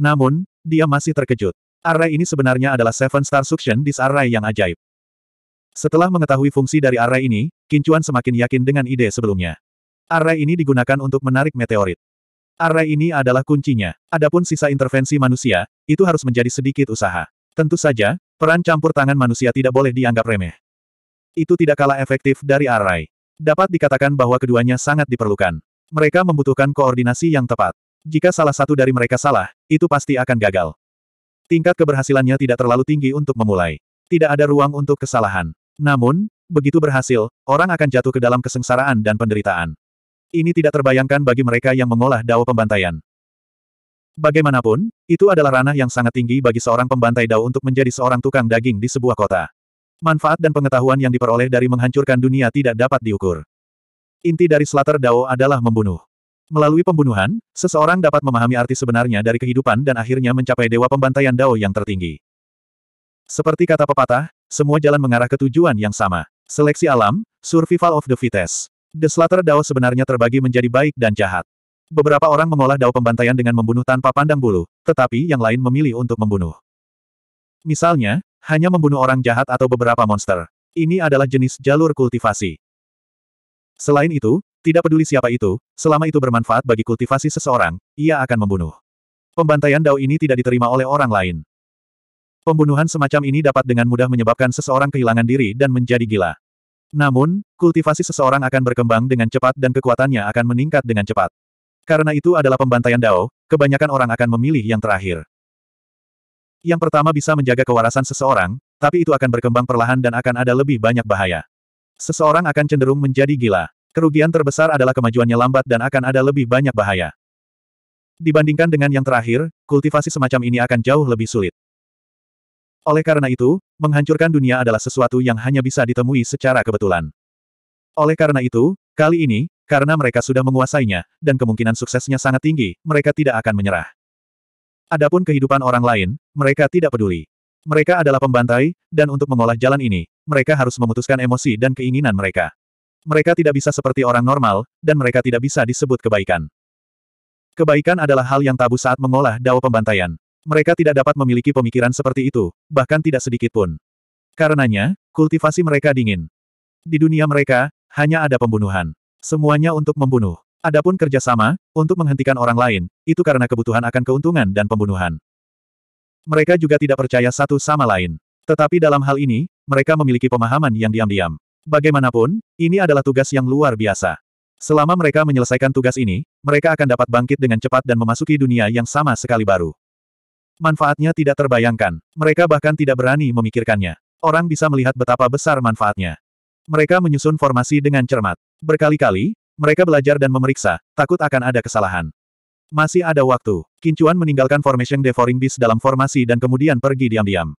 Namun, dia masih terkejut. Array ini sebenarnya adalah Seven Star Suction di Array yang ajaib. Setelah mengetahui fungsi dari array ini, Kincuan semakin yakin dengan ide sebelumnya. Array ini digunakan untuk menarik meteorit. Array ini adalah kuncinya. Adapun sisa intervensi manusia, itu harus menjadi sedikit usaha. Tentu saja, peran campur tangan manusia tidak boleh dianggap remeh. Itu tidak kalah efektif dari array. Dapat dikatakan bahwa keduanya sangat diperlukan. Mereka membutuhkan koordinasi yang tepat. Jika salah satu dari mereka salah, itu pasti akan gagal. Tingkat keberhasilannya tidak terlalu tinggi untuk memulai. Tidak ada ruang untuk kesalahan. Namun, begitu berhasil, orang akan jatuh ke dalam kesengsaraan dan penderitaan. Ini tidak terbayangkan bagi mereka yang mengolah dao pembantaian. Bagaimanapun, itu adalah ranah yang sangat tinggi bagi seorang pembantai dao untuk menjadi seorang tukang daging di sebuah kota. Manfaat dan pengetahuan yang diperoleh dari menghancurkan dunia tidak dapat diukur. Inti dari Slater Dao adalah membunuh. Melalui pembunuhan, seseorang dapat memahami arti sebenarnya dari kehidupan dan akhirnya mencapai dewa pembantaian Dao yang tertinggi. Seperti kata pepatah, semua jalan mengarah ke tujuan yang sama. Seleksi alam, survival of the fittest. The Slater Dao sebenarnya terbagi menjadi baik dan jahat. Beberapa orang mengolah Dao pembantaian dengan membunuh tanpa pandang bulu, tetapi yang lain memilih untuk membunuh. Misalnya, hanya membunuh orang jahat atau beberapa monster. Ini adalah jenis jalur kultivasi. Selain itu, tidak peduli siapa itu, selama itu bermanfaat bagi kultivasi seseorang, ia akan membunuh. Pembantaian Dao ini tidak diterima oleh orang lain. Pembunuhan semacam ini dapat dengan mudah menyebabkan seseorang kehilangan diri dan menjadi gila. Namun, kultivasi seseorang akan berkembang dengan cepat dan kekuatannya akan meningkat dengan cepat. Karena itu adalah pembantaian Dao, kebanyakan orang akan memilih yang terakhir. Yang pertama bisa menjaga kewarasan seseorang, tapi itu akan berkembang perlahan dan akan ada lebih banyak bahaya. Seseorang akan cenderung menjadi gila. Kerugian terbesar adalah kemajuannya lambat dan akan ada lebih banyak bahaya. Dibandingkan dengan yang terakhir, kultivasi semacam ini akan jauh lebih sulit. Oleh karena itu, menghancurkan dunia adalah sesuatu yang hanya bisa ditemui secara kebetulan. Oleh karena itu, kali ini, karena mereka sudah menguasainya, dan kemungkinan suksesnya sangat tinggi, mereka tidak akan menyerah. Adapun kehidupan orang lain, mereka tidak peduli. Mereka adalah pembantai, dan untuk mengolah jalan ini, mereka harus memutuskan emosi dan keinginan mereka. Mereka tidak bisa seperti orang normal, dan mereka tidak bisa disebut kebaikan. Kebaikan adalah hal yang tabu saat mengolah dao pembantaian. Mereka tidak dapat memiliki pemikiran seperti itu, bahkan tidak sedikit pun. Karenanya, kultivasi mereka dingin. Di dunia mereka, hanya ada pembunuhan. Semuanya untuk membunuh. Adapun kerjasama, untuk menghentikan orang lain, itu karena kebutuhan akan keuntungan dan pembunuhan. Mereka juga tidak percaya satu sama lain. Tetapi dalam hal ini, mereka memiliki pemahaman yang diam-diam. Bagaimanapun, ini adalah tugas yang luar biasa. Selama mereka menyelesaikan tugas ini, mereka akan dapat bangkit dengan cepat dan memasuki dunia yang sama sekali baru. Manfaatnya tidak terbayangkan. Mereka bahkan tidak berani memikirkannya. Orang bisa melihat betapa besar manfaatnya. Mereka menyusun formasi dengan cermat. Berkali-kali, mereka belajar dan memeriksa, takut akan ada kesalahan. Masih ada waktu. Kincuan meninggalkan formation devouring beast dalam formasi dan kemudian pergi diam-diam.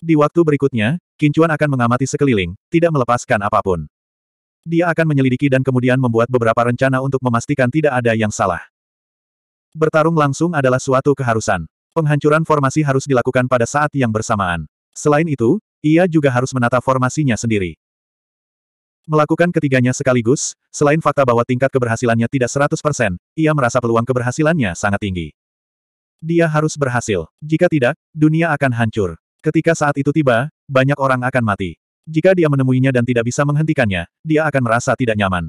Di waktu berikutnya, Kincuan akan mengamati sekeliling, tidak melepaskan apapun. Dia akan menyelidiki dan kemudian membuat beberapa rencana untuk memastikan tidak ada yang salah. Bertarung langsung adalah suatu keharusan. Penghancuran formasi harus dilakukan pada saat yang bersamaan. Selain itu, ia juga harus menata formasinya sendiri. Melakukan ketiganya sekaligus, selain fakta bahwa tingkat keberhasilannya tidak 100%, ia merasa peluang keberhasilannya sangat tinggi. Dia harus berhasil. Jika tidak, dunia akan hancur. Ketika saat itu tiba, banyak orang akan mati. Jika dia menemuinya dan tidak bisa menghentikannya, dia akan merasa tidak nyaman.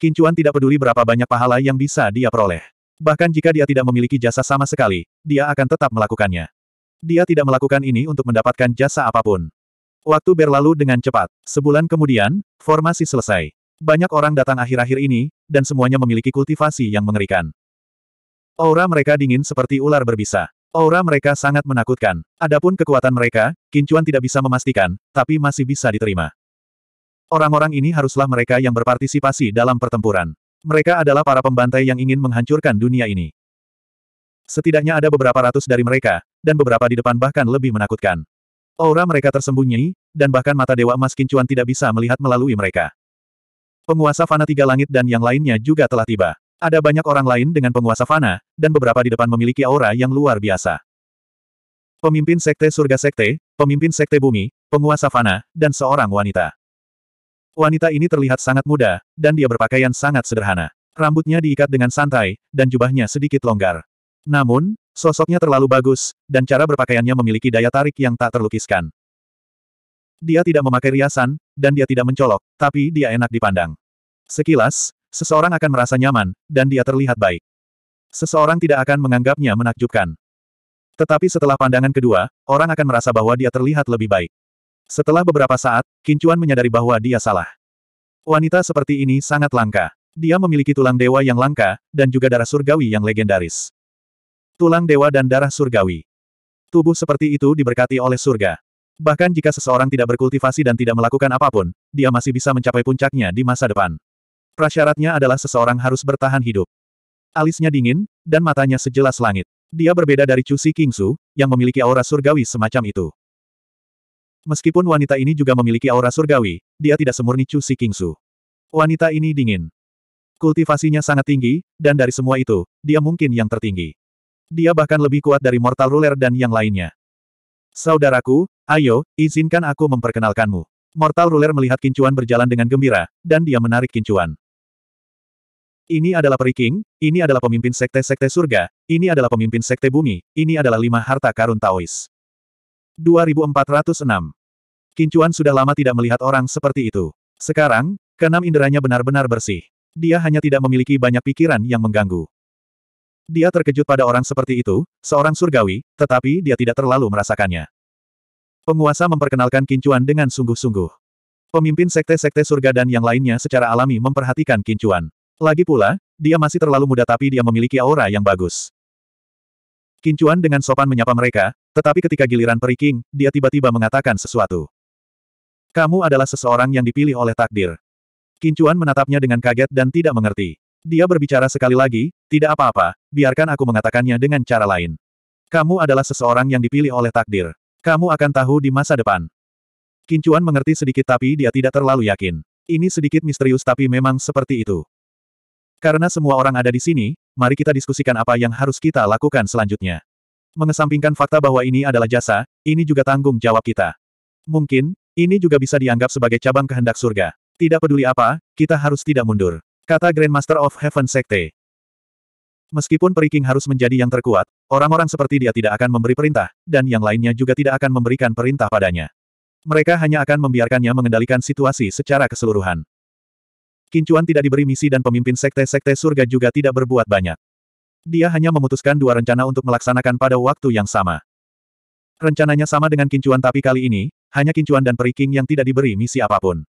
Kincuan tidak peduli berapa banyak pahala yang bisa dia peroleh. Bahkan jika dia tidak memiliki jasa sama sekali, dia akan tetap melakukannya. Dia tidak melakukan ini untuk mendapatkan jasa apapun. Waktu berlalu dengan cepat. Sebulan kemudian, formasi selesai. Banyak orang datang akhir-akhir ini, dan semuanya memiliki kultivasi yang mengerikan. Aura mereka dingin seperti ular berbisa. Aura mereka sangat menakutkan. Adapun kekuatan mereka, Kincuan tidak bisa memastikan, tapi masih bisa diterima. Orang-orang ini haruslah mereka yang berpartisipasi dalam pertempuran. Mereka adalah para pembantai yang ingin menghancurkan dunia ini. Setidaknya ada beberapa ratus dari mereka, dan beberapa di depan bahkan lebih menakutkan. Aura mereka tersembunyi, dan bahkan mata Dewa Emas Kincuan tidak bisa melihat melalui mereka. Penguasa Fana Tiga Langit dan yang lainnya juga telah tiba. Ada banyak orang lain dengan penguasa Fana, dan beberapa di depan memiliki aura yang luar biasa. Pemimpin Sekte Surga Sekte, Pemimpin Sekte Bumi, Penguasa Fana, dan seorang wanita. Wanita ini terlihat sangat muda, dan dia berpakaian sangat sederhana. Rambutnya diikat dengan santai, dan jubahnya sedikit longgar. Namun, sosoknya terlalu bagus, dan cara berpakaiannya memiliki daya tarik yang tak terlukiskan. Dia tidak memakai riasan, dan dia tidak mencolok, tapi dia enak dipandang. Sekilas, seseorang akan merasa nyaman, dan dia terlihat baik. Seseorang tidak akan menganggapnya menakjubkan. Tetapi setelah pandangan kedua, orang akan merasa bahwa dia terlihat lebih baik. Setelah beberapa saat, Kincuan menyadari bahwa dia salah. Wanita seperti ini sangat langka. Dia memiliki tulang dewa yang langka, dan juga darah surgawi yang legendaris. Tulang dewa dan darah surgawi. Tubuh seperti itu diberkati oleh surga. Bahkan jika seseorang tidak berkultivasi dan tidak melakukan apapun, dia masih bisa mencapai puncaknya di masa depan. Prasyaratnya adalah seseorang harus bertahan hidup. Alisnya dingin, dan matanya sejelas langit. Dia berbeda dari Cusi Si Kingsu, yang memiliki aura surgawi semacam itu. Meskipun wanita ini juga memiliki aura surgawi, dia tidak semurni Chu Si Kingsu. Wanita ini dingin. Kultivasinya sangat tinggi, dan dari semua itu, dia mungkin yang tertinggi. Dia bahkan lebih kuat dari Mortal Ruler dan yang lainnya. Saudaraku, ayo, izinkan aku memperkenalkanmu. Mortal Ruler melihat kincuan berjalan dengan gembira, dan dia menarik kincuan. Ini adalah periking, ini adalah pemimpin sekte-sekte surga, ini adalah pemimpin sekte bumi, ini adalah lima harta karun Taois. 2406. Kincuan sudah lama tidak melihat orang seperti itu. Sekarang, keenam inderanya benar-benar bersih. Dia hanya tidak memiliki banyak pikiran yang mengganggu. Dia terkejut pada orang seperti itu, seorang surgawi, tetapi dia tidak terlalu merasakannya. Penguasa memperkenalkan Kincuan dengan sungguh-sungguh. Pemimpin sekte-sekte surga dan yang lainnya secara alami memperhatikan Kincuan. Lagi pula, dia masih terlalu muda tapi dia memiliki aura yang bagus. Kincuan dengan sopan menyapa mereka, tetapi ketika giliran periking, dia tiba-tiba mengatakan sesuatu. Kamu adalah seseorang yang dipilih oleh takdir. Kincuan menatapnya dengan kaget dan tidak mengerti. Dia berbicara sekali lagi, tidak apa-apa, biarkan aku mengatakannya dengan cara lain. Kamu adalah seseorang yang dipilih oleh takdir. Kamu akan tahu di masa depan. Kincuan mengerti sedikit tapi dia tidak terlalu yakin. Ini sedikit misterius tapi memang seperti itu. Karena semua orang ada di sini, mari kita diskusikan apa yang harus kita lakukan selanjutnya. Mengesampingkan fakta bahwa ini adalah jasa, ini juga tanggung jawab kita. Mungkin, ini juga bisa dianggap sebagai cabang kehendak surga. Tidak peduli apa, kita harus tidak mundur. Kata Grandmaster of Heaven Sekte. Meskipun periking harus menjadi yang terkuat, orang-orang seperti dia tidak akan memberi perintah, dan yang lainnya juga tidak akan memberikan perintah padanya. Mereka hanya akan membiarkannya mengendalikan situasi secara keseluruhan. Kincuan tidak diberi misi dan pemimpin sekte-sekte surga juga tidak berbuat banyak. Dia hanya memutuskan dua rencana untuk melaksanakan pada waktu yang sama. Rencananya sama dengan Kincuan tapi kali ini, hanya Kincuan dan Periking yang tidak diberi misi apapun.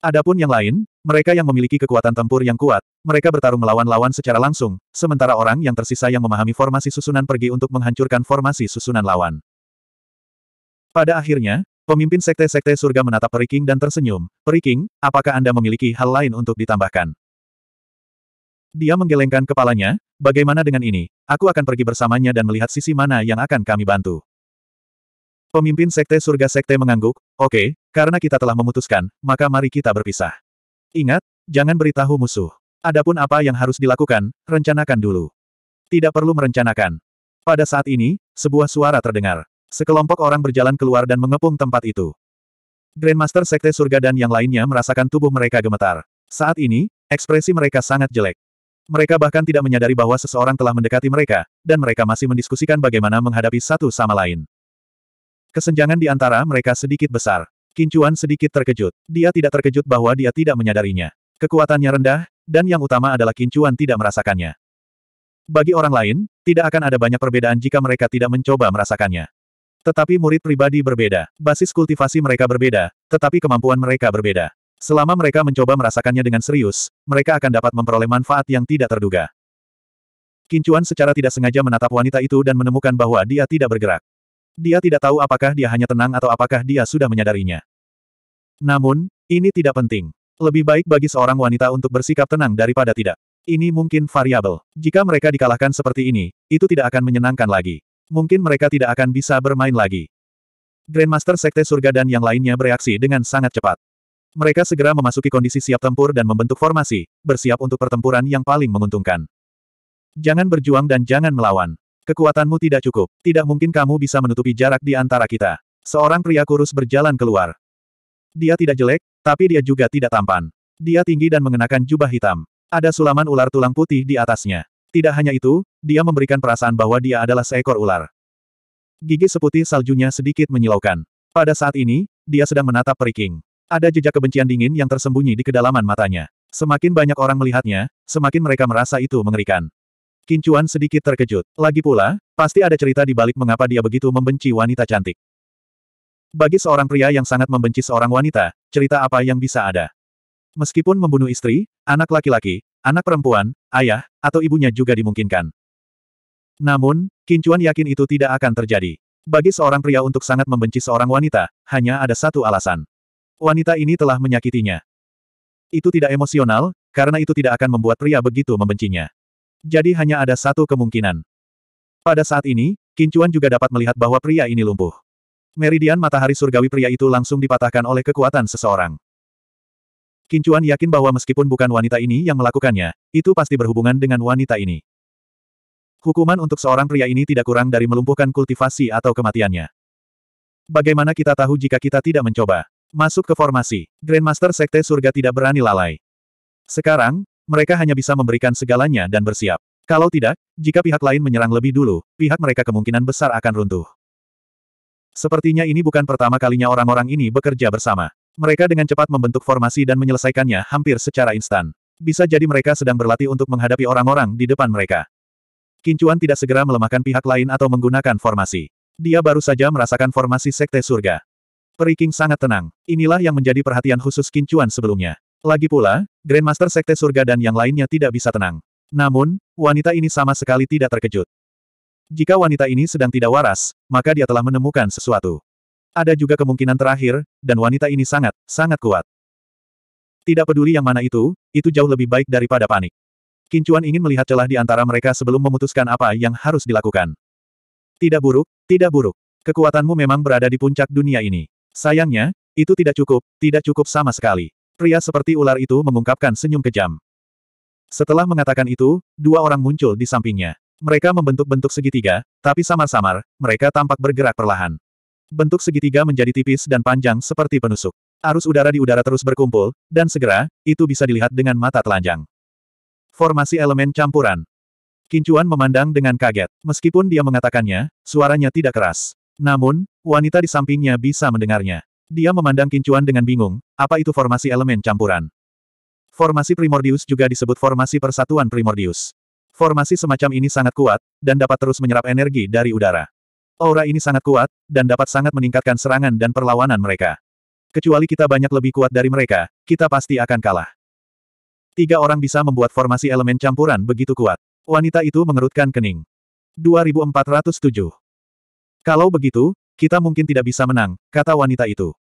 Adapun yang lain, mereka yang memiliki kekuatan tempur yang kuat, mereka bertarung melawan lawan secara langsung, sementara orang yang tersisa yang memahami formasi susunan pergi untuk menghancurkan formasi susunan lawan. Pada akhirnya, Pemimpin sekte-sekte surga menatap Periking dan tersenyum. Periking, apakah Anda memiliki hal lain untuk ditambahkan? Dia menggelengkan kepalanya, bagaimana dengan ini? Aku akan pergi bersamanya dan melihat sisi mana yang akan kami bantu. Pemimpin sekte surga sekte mengangguk, oke, okay, karena kita telah memutuskan, maka mari kita berpisah. Ingat, jangan beritahu musuh. Adapun apa yang harus dilakukan, rencanakan dulu. Tidak perlu merencanakan. Pada saat ini, sebuah suara terdengar. Sekelompok orang berjalan keluar dan mengepung tempat itu. Grandmaster Sekte Surga dan yang lainnya merasakan tubuh mereka gemetar. Saat ini, ekspresi mereka sangat jelek. Mereka bahkan tidak menyadari bahwa seseorang telah mendekati mereka, dan mereka masih mendiskusikan bagaimana menghadapi satu sama lain. Kesenjangan di antara mereka sedikit besar. Kincuan sedikit terkejut. Dia tidak terkejut bahwa dia tidak menyadarinya. Kekuatannya rendah, dan yang utama adalah Kincuan tidak merasakannya. Bagi orang lain, tidak akan ada banyak perbedaan jika mereka tidak mencoba merasakannya. Tetapi murid pribadi berbeda, basis kultivasi mereka berbeda, tetapi kemampuan mereka berbeda. Selama mereka mencoba merasakannya dengan serius, mereka akan dapat memperoleh manfaat yang tidak terduga. Kincuan secara tidak sengaja menatap wanita itu dan menemukan bahwa dia tidak bergerak. Dia tidak tahu apakah dia hanya tenang atau apakah dia sudah menyadarinya. Namun, ini tidak penting. Lebih baik bagi seorang wanita untuk bersikap tenang daripada tidak. Ini mungkin variabel. Jika mereka dikalahkan seperti ini, itu tidak akan menyenangkan lagi. Mungkin mereka tidak akan bisa bermain lagi. Grandmaster Sekte Surga dan yang lainnya bereaksi dengan sangat cepat. Mereka segera memasuki kondisi siap tempur dan membentuk formasi, bersiap untuk pertempuran yang paling menguntungkan. Jangan berjuang dan jangan melawan. Kekuatanmu tidak cukup. Tidak mungkin kamu bisa menutupi jarak di antara kita. Seorang pria kurus berjalan keluar. Dia tidak jelek, tapi dia juga tidak tampan. Dia tinggi dan mengenakan jubah hitam. Ada sulaman ular tulang putih di atasnya. Tidak hanya itu, dia memberikan perasaan bahwa dia adalah seekor ular. Gigi seputih saljunya sedikit menyilaukan. Pada saat ini, dia sedang menatap periking. Ada jejak kebencian dingin yang tersembunyi di kedalaman matanya. Semakin banyak orang melihatnya, semakin mereka merasa itu mengerikan. Kincuan sedikit terkejut. Lagi pula, pasti ada cerita di balik mengapa dia begitu membenci wanita cantik. Bagi seorang pria yang sangat membenci seorang wanita, cerita apa yang bisa ada? Meskipun membunuh istri, anak laki-laki, anak perempuan, ayah, atau ibunya juga dimungkinkan. Namun, Kincuan yakin itu tidak akan terjadi. Bagi seorang pria untuk sangat membenci seorang wanita, hanya ada satu alasan. Wanita ini telah menyakitinya. Itu tidak emosional, karena itu tidak akan membuat pria begitu membencinya. Jadi hanya ada satu kemungkinan. Pada saat ini, Kincuan juga dapat melihat bahwa pria ini lumpuh. Meridian matahari surgawi pria itu langsung dipatahkan oleh kekuatan seseorang. Kincuan yakin bahwa meskipun bukan wanita ini yang melakukannya, itu pasti berhubungan dengan wanita ini. Hukuman untuk seorang pria ini tidak kurang dari melumpuhkan kultivasi atau kematiannya. Bagaimana kita tahu jika kita tidak mencoba? Masuk ke formasi. Grandmaster Sekte Surga tidak berani lalai. Sekarang, mereka hanya bisa memberikan segalanya dan bersiap. Kalau tidak, jika pihak lain menyerang lebih dulu, pihak mereka kemungkinan besar akan runtuh. Sepertinya ini bukan pertama kalinya orang-orang ini bekerja bersama. Mereka dengan cepat membentuk formasi dan menyelesaikannya hampir secara instan. Bisa jadi mereka sedang berlatih untuk menghadapi orang-orang di depan mereka. Kincuan tidak segera melemahkan pihak lain atau menggunakan formasi. Dia baru saja merasakan formasi Sekte Surga. Periking sangat tenang. Inilah yang menjadi perhatian khusus Kincuan sebelumnya. Lagi pula, Grandmaster Sekte Surga dan yang lainnya tidak bisa tenang. Namun, wanita ini sama sekali tidak terkejut. Jika wanita ini sedang tidak waras, maka dia telah menemukan sesuatu. Ada juga kemungkinan terakhir, dan wanita ini sangat, sangat kuat. Tidak peduli yang mana itu, itu jauh lebih baik daripada panik. Kincuan ingin melihat celah di antara mereka sebelum memutuskan apa yang harus dilakukan. Tidak buruk, tidak buruk. Kekuatanmu memang berada di puncak dunia ini. Sayangnya, itu tidak cukup, tidak cukup sama sekali. Pria seperti ular itu mengungkapkan senyum kejam. Setelah mengatakan itu, dua orang muncul di sampingnya. Mereka membentuk bentuk segitiga, tapi samar-samar, mereka tampak bergerak perlahan. Bentuk segitiga menjadi tipis dan panjang seperti penusuk. Arus udara di udara terus berkumpul, dan segera, itu bisa dilihat dengan mata telanjang. Formasi elemen campuran. Kincuan memandang dengan kaget. Meskipun dia mengatakannya, suaranya tidak keras. Namun, wanita di sampingnya bisa mendengarnya. Dia memandang Kincuan dengan bingung, apa itu formasi elemen campuran. Formasi Primordius juga disebut formasi persatuan Primordius. Formasi semacam ini sangat kuat, dan dapat terus menyerap energi dari udara. Aura ini sangat kuat, dan dapat sangat meningkatkan serangan dan perlawanan mereka. Kecuali kita banyak lebih kuat dari mereka, kita pasti akan kalah. Tiga orang bisa membuat formasi elemen campuran begitu kuat. Wanita itu mengerutkan kening. 2407. Kalau begitu, kita mungkin tidak bisa menang, kata wanita itu.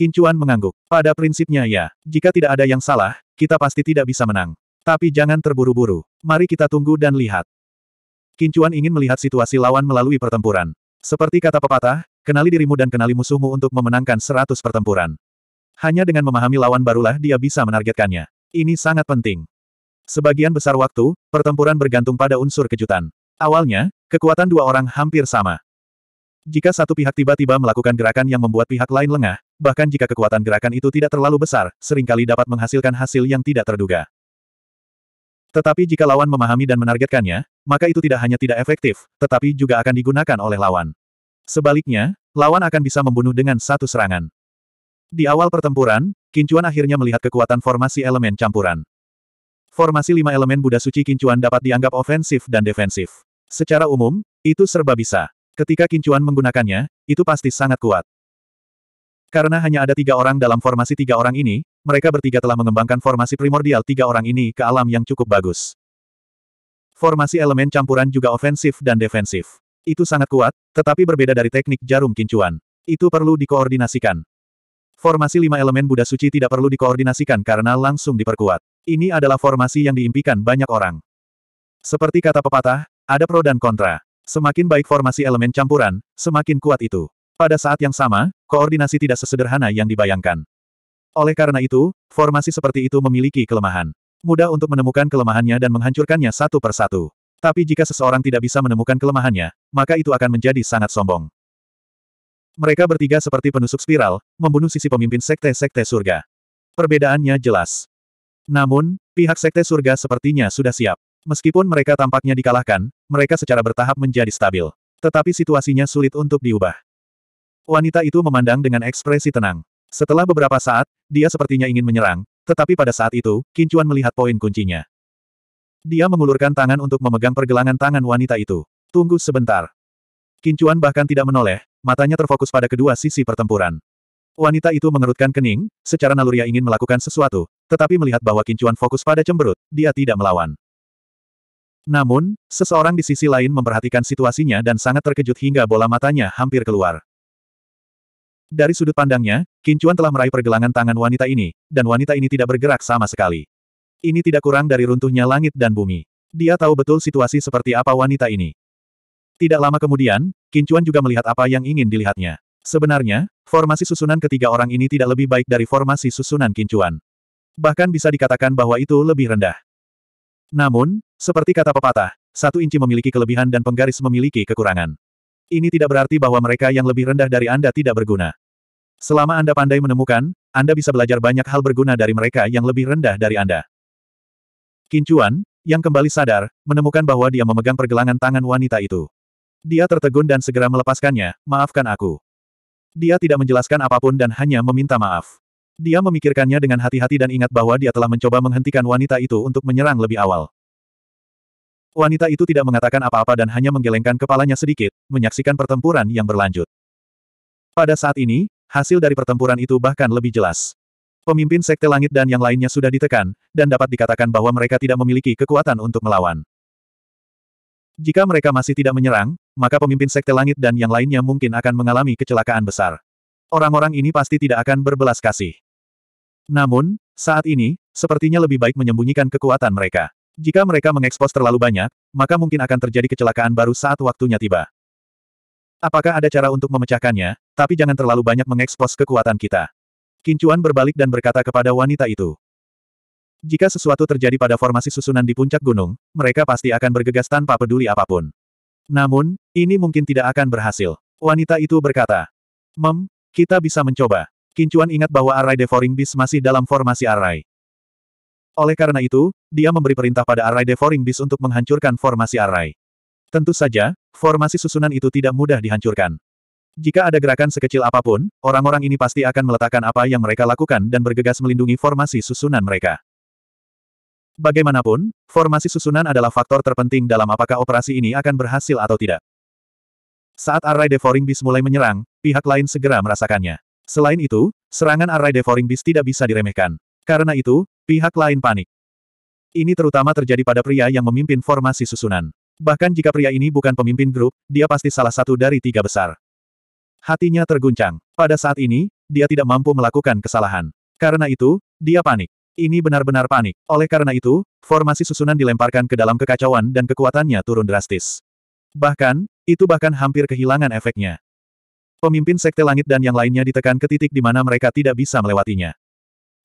Kincuan mengangguk. Pada prinsipnya ya, jika tidak ada yang salah, kita pasti tidak bisa menang. Tapi jangan terburu-buru. Mari kita tunggu dan lihat. Kincuan ingin melihat situasi lawan melalui pertempuran. Seperti kata pepatah, kenali dirimu dan kenali musuhmu untuk memenangkan seratus pertempuran. Hanya dengan memahami lawan barulah dia bisa menargetkannya. Ini sangat penting. Sebagian besar waktu, pertempuran bergantung pada unsur kejutan. Awalnya, kekuatan dua orang hampir sama. Jika satu pihak tiba-tiba melakukan gerakan yang membuat pihak lain lengah, bahkan jika kekuatan gerakan itu tidak terlalu besar, seringkali dapat menghasilkan hasil yang tidak terduga. Tetapi jika lawan memahami dan menargetkannya, maka itu tidak hanya tidak efektif, tetapi juga akan digunakan oleh lawan. Sebaliknya, lawan akan bisa membunuh dengan satu serangan. Di awal pertempuran, Kincuan akhirnya melihat kekuatan formasi elemen campuran. Formasi lima elemen Buddha Suci Kincuan dapat dianggap ofensif dan defensif. Secara umum, itu serba bisa. Ketika Kincuan menggunakannya, itu pasti sangat kuat. Karena hanya ada tiga orang dalam formasi tiga orang ini, mereka bertiga telah mengembangkan formasi primordial tiga orang ini ke alam yang cukup bagus. Formasi elemen campuran juga ofensif dan defensif. Itu sangat kuat, tetapi berbeda dari teknik jarum kincuan. Itu perlu dikoordinasikan. Formasi lima elemen Buddha Suci tidak perlu dikoordinasikan karena langsung diperkuat. Ini adalah formasi yang diimpikan banyak orang. Seperti kata pepatah, ada pro dan kontra. Semakin baik formasi elemen campuran, semakin kuat itu. Pada saat yang sama, koordinasi tidak sesederhana yang dibayangkan. Oleh karena itu, formasi seperti itu memiliki kelemahan. Mudah untuk menemukan kelemahannya dan menghancurkannya satu per satu. Tapi jika seseorang tidak bisa menemukan kelemahannya, maka itu akan menjadi sangat sombong. Mereka bertiga seperti penusuk spiral, membunuh sisi pemimpin sekte-sekte surga. Perbedaannya jelas. Namun, pihak sekte surga sepertinya sudah siap. Meskipun mereka tampaknya dikalahkan, mereka secara bertahap menjadi stabil. Tetapi situasinya sulit untuk diubah. Wanita itu memandang dengan ekspresi tenang. Setelah beberapa saat, dia sepertinya ingin menyerang, tetapi pada saat itu, Kincuan melihat poin kuncinya. Dia mengulurkan tangan untuk memegang pergelangan tangan wanita itu. Tunggu sebentar. Kincuan bahkan tidak menoleh, matanya terfokus pada kedua sisi pertempuran. Wanita itu mengerutkan kening, secara naluriah ingin melakukan sesuatu, tetapi melihat bahwa Kincuan fokus pada cemberut, dia tidak melawan. Namun, seseorang di sisi lain memperhatikan situasinya dan sangat terkejut hingga bola matanya hampir keluar. Dari sudut pandangnya, Kincuan telah meraih pergelangan tangan wanita ini, dan wanita ini tidak bergerak sama sekali. Ini tidak kurang dari runtuhnya langit dan bumi. Dia tahu betul situasi seperti apa wanita ini. Tidak lama kemudian, Kincuan juga melihat apa yang ingin dilihatnya. Sebenarnya, formasi susunan ketiga orang ini tidak lebih baik dari formasi susunan Kincuan. Bahkan bisa dikatakan bahwa itu lebih rendah. Namun, seperti kata pepatah, satu inci memiliki kelebihan dan penggaris memiliki kekurangan. Ini tidak berarti bahwa mereka yang lebih rendah dari Anda tidak berguna. Selama Anda pandai menemukan, Anda bisa belajar banyak hal berguna dari mereka yang lebih rendah dari Anda. Kincuan, yang kembali sadar, menemukan bahwa dia memegang pergelangan tangan wanita itu. Dia tertegun dan segera melepaskannya, maafkan aku. Dia tidak menjelaskan apapun dan hanya meminta maaf. Dia memikirkannya dengan hati-hati dan ingat bahwa dia telah mencoba menghentikan wanita itu untuk menyerang lebih awal. Wanita itu tidak mengatakan apa-apa dan hanya menggelengkan kepalanya sedikit, menyaksikan pertempuran yang berlanjut. Pada saat ini, hasil dari pertempuran itu bahkan lebih jelas. Pemimpin Sekte Langit dan yang lainnya sudah ditekan, dan dapat dikatakan bahwa mereka tidak memiliki kekuatan untuk melawan. Jika mereka masih tidak menyerang, maka pemimpin Sekte Langit dan yang lainnya mungkin akan mengalami kecelakaan besar. Orang-orang ini pasti tidak akan berbelas kasih. Namun, saat ini, sepertinya lebih baik menyembunyikan kekuatan mereka. Jika mereka mengekspos terlalu banyak, maka mungkin akan terjadi kecelakaan baru saat waktunya tiba. Apakah ada cara untuk memecahkannya, tapi jangan terlalu banyak mengekspos kekuatan kita. Kincuan berbalik dan berkata kepada wanita itu. Jika sesuatu terjadi pada formasi susunan di puncak gunung, mereka pasti akan bergegas tanpa peduli apapun. Namun, ini mungkin tidak akan berhasil. Wanita itu berkata, Mem, kita bisa mencoba. Kincuan ingat bahwa Array Devouring Beast masih dalam formasi Array. Oleh karena itu, dia memberi perintah pada Array Devouring Beast untuk menghancurkan formasi Array. Tentu saja, formasi susunan itu tidak mudah dihancurkan. Jika ada gerakan sekecil apapun, orang-orang ini pasti akan meletakkan apa yang mereka lakukan dan bergegas melindungi formasi susunan mereka. Bagaimanapun, formasi susunan adalah faktor terpenting dalam apakah operasi ini akan berhasil atau tidak. Saat Array Devouring Beast mulai menyerang, pihak lain segera merasakannya. Selain itu, serangan Array Devouring Beast tidak bisa diremehkan. Karena itu, pihak lain panik. Ini terutama terjadi pada pria yang memimpin formasi susunan. Bahkan jika pria ini bukan pemimpin grup, dia pasti salah satu dari tiga besar. Hatinya terguncang. Pada saat ini, dia tidak mampu melakukan kesalahan. Karena itu, dia panik. Ini benar-benar panik. Oleh karena itu, formasi susunan dilemparkan ke dalam kekacauan dan kekuatannya turun drastis. Bahkan, itu bahkan hampir kehilangan efeknya. Pemimpin Sekte Langit dan yang lainnya ditekan ke titik di mana mereka tidak bisa melewatinya.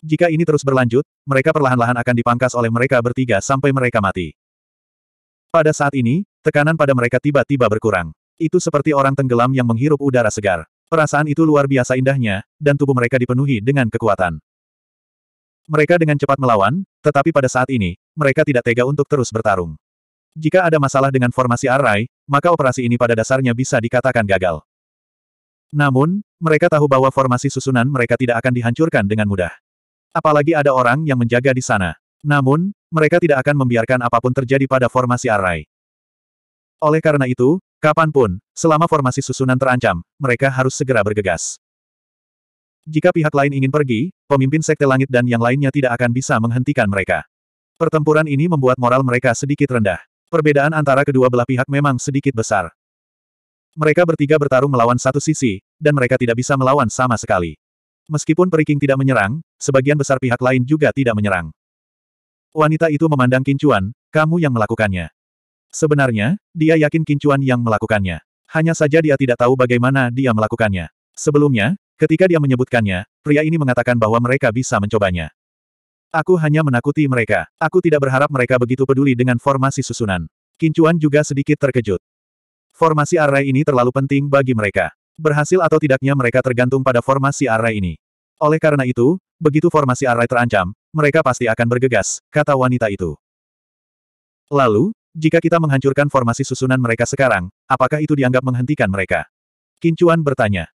Jika ini terus berlanjut, mereka perlahan-lahan akan dipangkas oleh mereka bertiga sampai mereka mati. Pada saat ini, tekanan pada mereka tiba-tiba berkurang. Itu seperti orang tenggelam yang menghirup udara segar. Perasaan itu luar biasa indahnya, dan tubuh mereka dipenuhi dengan kekuatan. Mereka dengan cepat melawan, tetapi pada saat ini, mereka tidak tega untuk terus bertarung. Jika ada masalah dengan formasi Arai, maka operasi ini pada dasarnya bisa dikatakan gagal. Namun, mereka tahu bahwa formasi susunan mereka tidak akan dihancurkan dengan mudah. Apalagi ada orang yang menjaga di sana. Namun, mereka tidak akan membiarkan apapun terjadi pada formasi Arai. Oleh karena itu, kapanpun, selama formasi susunan terancam, mereka harus segera bergegas. Jika pihak lain ingin pergi, pemimpin Sekte Langit dan yang lainnya tidak akan bisa menghentikan mereka. Pertempuran ini membuat moral mereka sedikit rendah. Perbedaan antara kedua belah pihak memang sedikit besar. Mereka bertiga bertarung melawan satu sisi, dan mereka tidak bisa melawan sama sekali. Meskipun Periking tidak menyerang, sebagian besar pihak lain juga tidak menyerang. Wanita itu memandang Kincuan, kamu yang melakukannya. Sebenarnya, dia yakin Kincuan yang melakukannya. Hanya saja dia tidak tahu bagaimana dia melakukannya. Sebelumnya, ketika dia menyebutkannya, pria ini mengatakan bahwa mereka bisa mencobanya. Aku hanya menakuti mereka. Aku tidak berharap mereka begitu peduli dengan formasi susunan. Kincuan juga sedikit terkejut. Formasi array ini terlalu penting bagi mereka. Berhasil atau tidaknya mereka tergantung pada formasi array ini. Oleh karena itu, begitu formasi array terancam, mereka pasti akan bergegas, kata wanita itu. Lalu, jika kita menghancurkan formasi susunan mereka sekarang, apakah itu dianggap menghentikan mereka? Kincuan bertanya.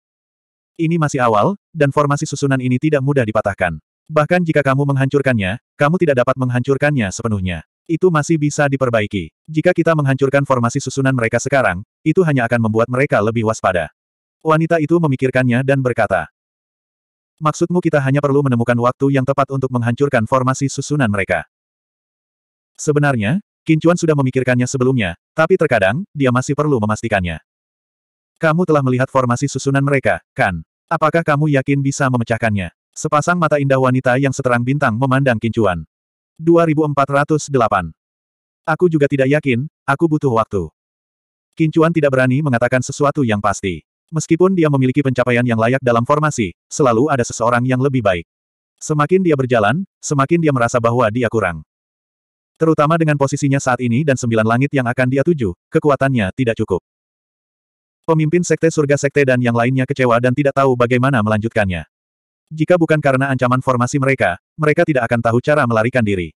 Ini masih awal, dan formasi susunan ini tidak mudah dipatahkan. Bahkan jika kamu menghancurkannya, kamu tidak dapat menghancurkannya sepenuhnya. Itu masih bisa diperbaiki. Jika kita menghancurkan formasi susunan mereka sekarang, itu hanya akan membuat mereka lebih waspada. Wanita itu memikirkannya dan berkata, Maksudmu kita hanya perlu menemukan waktu yang tepat untuk menghancurkan formasi susunan mereka. Sebenarnya, Kincuan sudah memikirkannya sebelumnya, tapi terkadang, dia masih perlu memastikannya. Kamu telah melihat formasi susunan mereka, kan? Apakah kamu yakin bisa memecahkannya? Sepasang mata indah wanita yang seterang bintang memandang Kincuan. 2408. Aku juga tidak yakin, aku butuh waktu. Kincuan tidak berani mengatakan sesuatu yang pasti. Meskipun dia memiliki pencapaian yang layak dalam formasi, selalu ada seseorang yang lebih baik. Semakin dia berjalan, semakin dia merasa bahwa dia kurang. Terutama dengan posisinya saat ini dan sembilan langit yang akan dia tuju, kekuatannya tidak cukup. Pemimpin Sekte Surga Sekte dan yang lainnya kecewa dan tidak tahu bagaimana melanjutkannya. Jika bukan karena ancaman formasi mereka, mereka tidak akan tahu cara melarikan diri.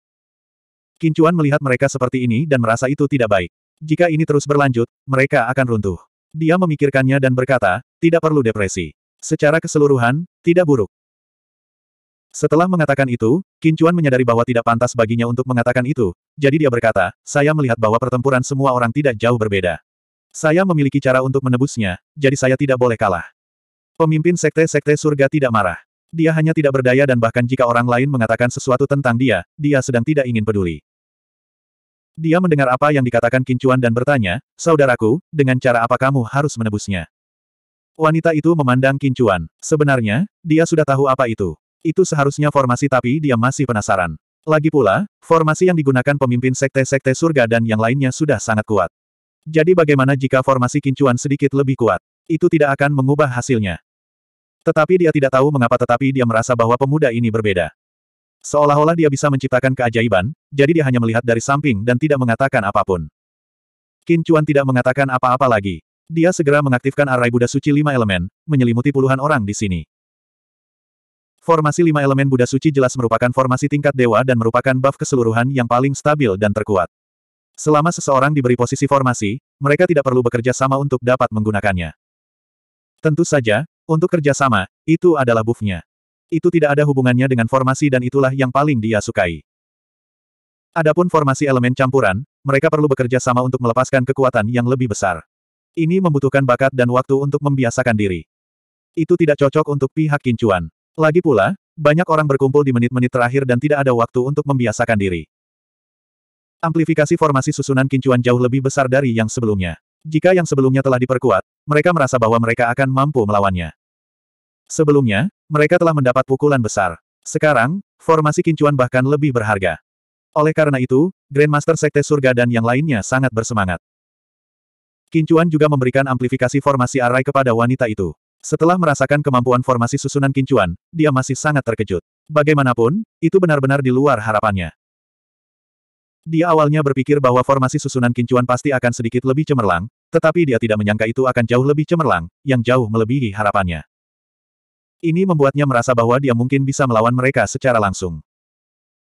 Kincuan melihat mereka seperti ini dan merasa itu tidak baik. Jika ini terus berlanjut, mereka akan runtuh. Dia memikirkannya dan berkata, tidak perlu depresi. Secara keseluruhan, tidak buruk. Setelah mengatakan itu, Kincuan menyadari bahwa tidak pantas baginya untuk mengatakan itu, jadi dia berkata, saya melihat bahwa pertempuran semua orang tidak jauh berbeda. Saya memiliki cara untuk menebusnya, jadi saya tidak boleh kalah. Pemimpin sekte-sekte surga tidak marah. Dia hanya tidak berdaya dan bahkan jika orang lain mengatakan sesuatu tentang dia, dia sedang tidak ingin peduli. Dia mendengar apa yang dikatakan Kincuan dan bertanya, Saudaraku, dengan cara apa kamu harus menebusnya? Wanita itu memandang Kincuan. Sebenarnya, dia sudah tahu apa itu. Itu seharusnya formasi tapi dia masih penasaran. Lagi pula, formasi yang digunakan pemimpin sekte-sekte surga dan yang lainnya sudah sangat kuat. Jadi bagaimana jika formasi Kincuan sedikit lebih kuat? Itu tidak akan mengubah hasilnya. Tetapi dia tidak tahu mengapa tetapi dia merasa bahwa pemuda ini berbeda. Seolah-olah dia bisa menciptakan keajaiban, jadi dia hanya melihat dari samping dan tidak mengatakan apapun. Qin Chuan tidak mengatakan apa-apa lagi. Dia segera mengaktifkan arai Buddha Suci lima elemen, menyelimuti puluhan orang di sini. Formasi lima elemen Buddha Suci jelas merupakan formasi tingkat dewa dan merupakan buff keseluruhan yang paling stabil dan terkuat. Selama seseorang diberi posisi formasi, mereka tidak perlu bekerja sama untuk dapat menggunakannya. Tentu saja, untuk kerjasama, itu adalah buffnya. Itu tidak ada hubungannya dengan formasi dan itulah yang paling dia sukai. Adapun formasi elemen campuran, mereka perlu bekerja sama untuk melepaskan kekuatan yang lebih besar. Ini membutuhkan bakat dan waktu untuk membiasakan diri. Itu tidak cocok untuk pihak kincuan. Lagi pula, banyak orang berkumpul di menit-menit terakhir dan tidak ada waktu untuk membiasakan diri. Amplifikasi formasi susunan kincuan jauh lebih besar dari yang sebelumnya. Jika yang sebelumnya telah diperkuat, mereka merasa bahwa mereka akan mampu melawannya. Sebelumnya, mereka telah mendapat pukulan besar. Sekarang, formasi kincuan bahkan lebih berharga. Oleh karena itu, Grandmaster Sekte Surga dan yang lainnya sangat bersemangat. Kincuan juga memberikan amplifikasi formasi arai kepada wanita itu. Setelah merasakan kemampuan formasi susunan kincuan, dia masih sangat terkejut. Bagaimanapun, itu benar-benar di luar harapannya. Dia awalnya berpikir bahwa formasi susunan kincuan pasti akan sedikit lebih cemerlang, tetapi dia tidak menyangka itu akan jauh lebih cemerlang, yang jauh melebihi harapannya. Ini membuatnya merasa bahwa dia mungkin bisa melawan mereka secara langsung.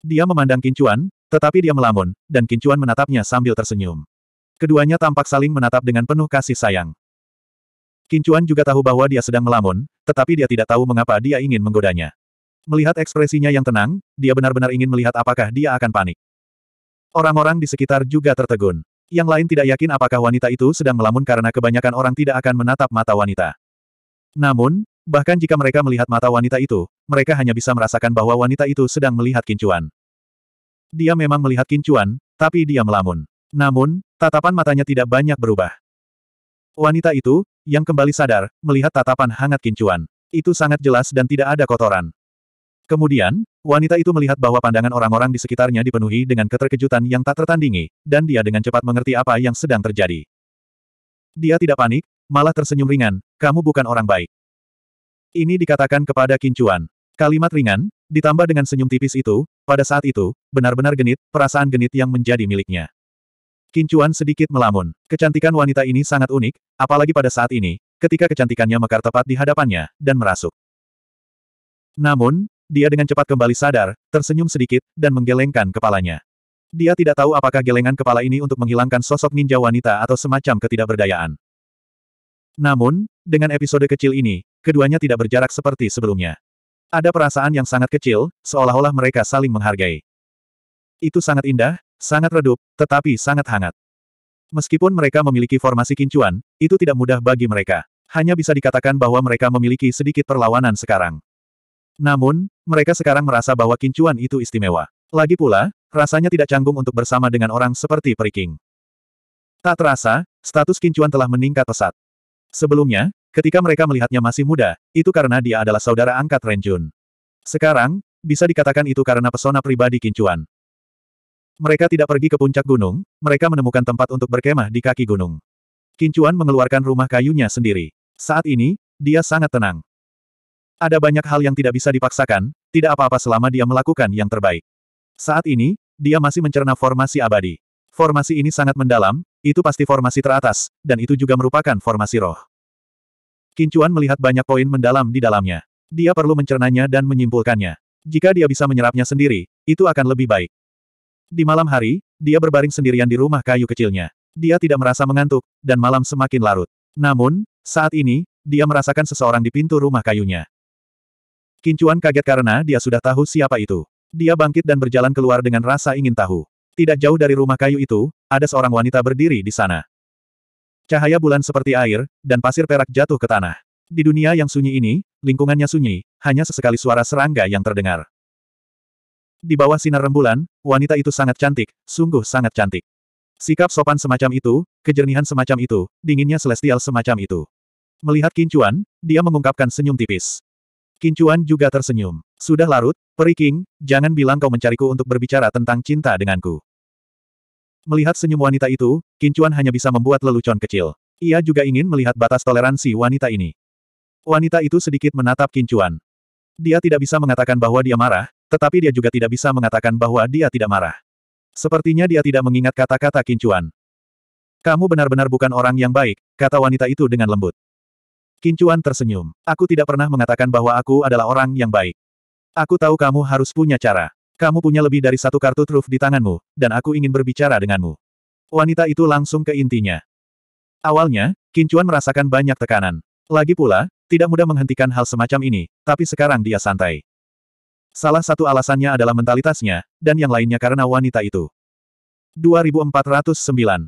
Dia memandang Kincuan, tetapi dia melamun, dan Kincuan menatapnya sambil tersenyum. Keduanya tampak saling menatap dengan penuh kasih sayang. Kincuan juga tahu bahwa dia sedang melamun, tetapi dia tidak tahu mengapa dia ingin menggodanya. Melihat ekspresinya yang tenang, dia benar-benar ingin melihat apakah dia akan panik. Orang-orang di sekitar juga tertegun. Yang lain tidak yakin apakah wanita itu sedang melamun karena kebanyakan orang tidak akan menatap mata wanita. Namun, Bahkan jika mereka melihat mata wanita itu, mereka hanya bisa merasakan bahwa wanita itu sedang melihat kincuan. Dia memang melihat kincuan, tapi dia melamun. Namun, tatapan matanya tidak banyak berubah. Wanita itu, yang kembali sadar, melihat tatapan hangat kincuan. Itu sangat jelas dan tidak ada kotoran. Kemudian, wanita itu melihat bahwa pandangan orang-orang di sekitarnya dipenuhi dengan keterkejutan yang tak tertandingi, dan dia dengan cepat mengerti apa yang sedang terjadi. Dia tidak panik, malah tersenyum ringan, kamu bukan orang baik. Ini dikatakan kepada Kincuan. Kalimat ringan, ditambah dengan senyum tipis itu, pada saat itu, benar-benar genit, perasaan genit yang menjadi miliknya. Kincuan sedikit melamun. Kecantikan wanita ini sangat unik, apalagi pada saat ini, ketika kecantikannya mekar tepat di hadapannya, dan merasuk. Namun, dia dengan cepat kembali sadar, tersenyum sedikit, dan menggelengkan kepalanya. Dia tidak tahu apakah gelengan kepala ini untuk menghilangkan sosok ninja wanita atau semacam ketidakberdayaan. Namun, dengan episode kecil ini, keduanya tidak berjarak seperti sebelumnya. Ada perasaan yang sangat kecil, seolah-olah mereka saling menghargai. Itu sangat indah, sangat redup, tetapi sangat hangat. Meskipun mereka memiliki formasi kincuan, itu tidak mudah bagi mereka. Hanya bisa dikatakan bahwa mereka memiliki sedikit perlawanan sekarang. Namun, mereka sekarang merasa bahwa kincuan itu istimewa. Lagi pula, rasanya tidak canggung untuk bersama dengan orang seperti Periking. Tak terasa, status kincuan telah meningkat pesat. Sebelumnya, ketika mereka melihatnya masih muda, itu karena dia adalah saudara angkat Renjun. Sekarang, bisa dikatakan itu karena pesona pribadi Kincuan. Mereka tidak pergi ke puncak gunung, mereka menemukan tempat untuk berkemah di kaki gunung. Kincuan mengeluarkan rumah kayunya sendiri. Saat ini, dia sangat tenang. Ada banyak hal yang tidak bisa dipaksakan, tidak apa-apa selama dia melakukan yang terbaik. Saat ini, dia masih mencerna formasi abadi. Formasi ini sangat mendalam, itu pasti formasi teratas, dan itu juga merupakan formasi roh. Kincuan melihat banyak poin mendalam di dalamnya. Dia perlu mencernanya dan menyimpulkannya. Jika dia bisa menyerapnya sendiri, itu akan lebih baik. Di malam hari, dia berbaring sendirian di rumah kayu kecilnya. Dia tidak merasa mengantuk, dan malam semakin larut. Namun, saat ini, dia merasakan seseorang di pintu rumah kayunya. Kincuan kaget karena dia sudah tahu siapa itu. Dia bangkit dan berjalan keluar dengan rasa ingin tahu. Tidak jauh dari rumah kayu itu, ada seorang wanita berdiri di sana. Cahaya bulan seperti air, dan pasir perak jatuh ke tanah. Di dunia yang sunyi ini, lingkungannya sunyi, hanya sesekali suara serangga yang terdengar. Di bawah sinar rembulan, wanita itu sangat cantik, sungguh sangat cantik. Sikap sopan semacam itu, kejernihan semacam itu, dinginnya celestial semacam itu. Melihat Kincuan, dia mengungkapkan senyum tipis. Kincuan juga tersenyum. Sudah larut, Peri jangan bilang kau mencariku untuk berbicara tentang cinta denganku. Melihat senyum wanita itu, Kincuan hanya bisa membuat lelucon kecil. Ia juga ingin melihat batas toleransi wanita ini. Wanita itu sedikit menatap Kincuan. Dia tidak bisa mengatakan bahwa dia marah, tetapi dia juga tidak bisa mengatakan bahwa dia tidak marah. Sepertinya dia tidak mengingat kata-kata Kincuan. Kamu benar-benar bukan orang yang baik, kata wanita itu dengan lembut. Kincuan tersenyum. Aku tidak pernah mengatakan bahwa aku adalah orang yang baik. Aku tahu kamu harus punya cara. Kamu punya lebih dari satu kartu truf di tanganmu, dan aku ingin berbicara denganmu. Wanita itu langsung ke intinya. Awalnya, Kincuan merasakan banyak tekanan. Lagi pula, tidak mudah menghentikan hal semacam ini, tapi sekarang dia santai. Salah satu alasannya adalah mentalitasnya, dan yang lainnya karena wanita itu. 2409.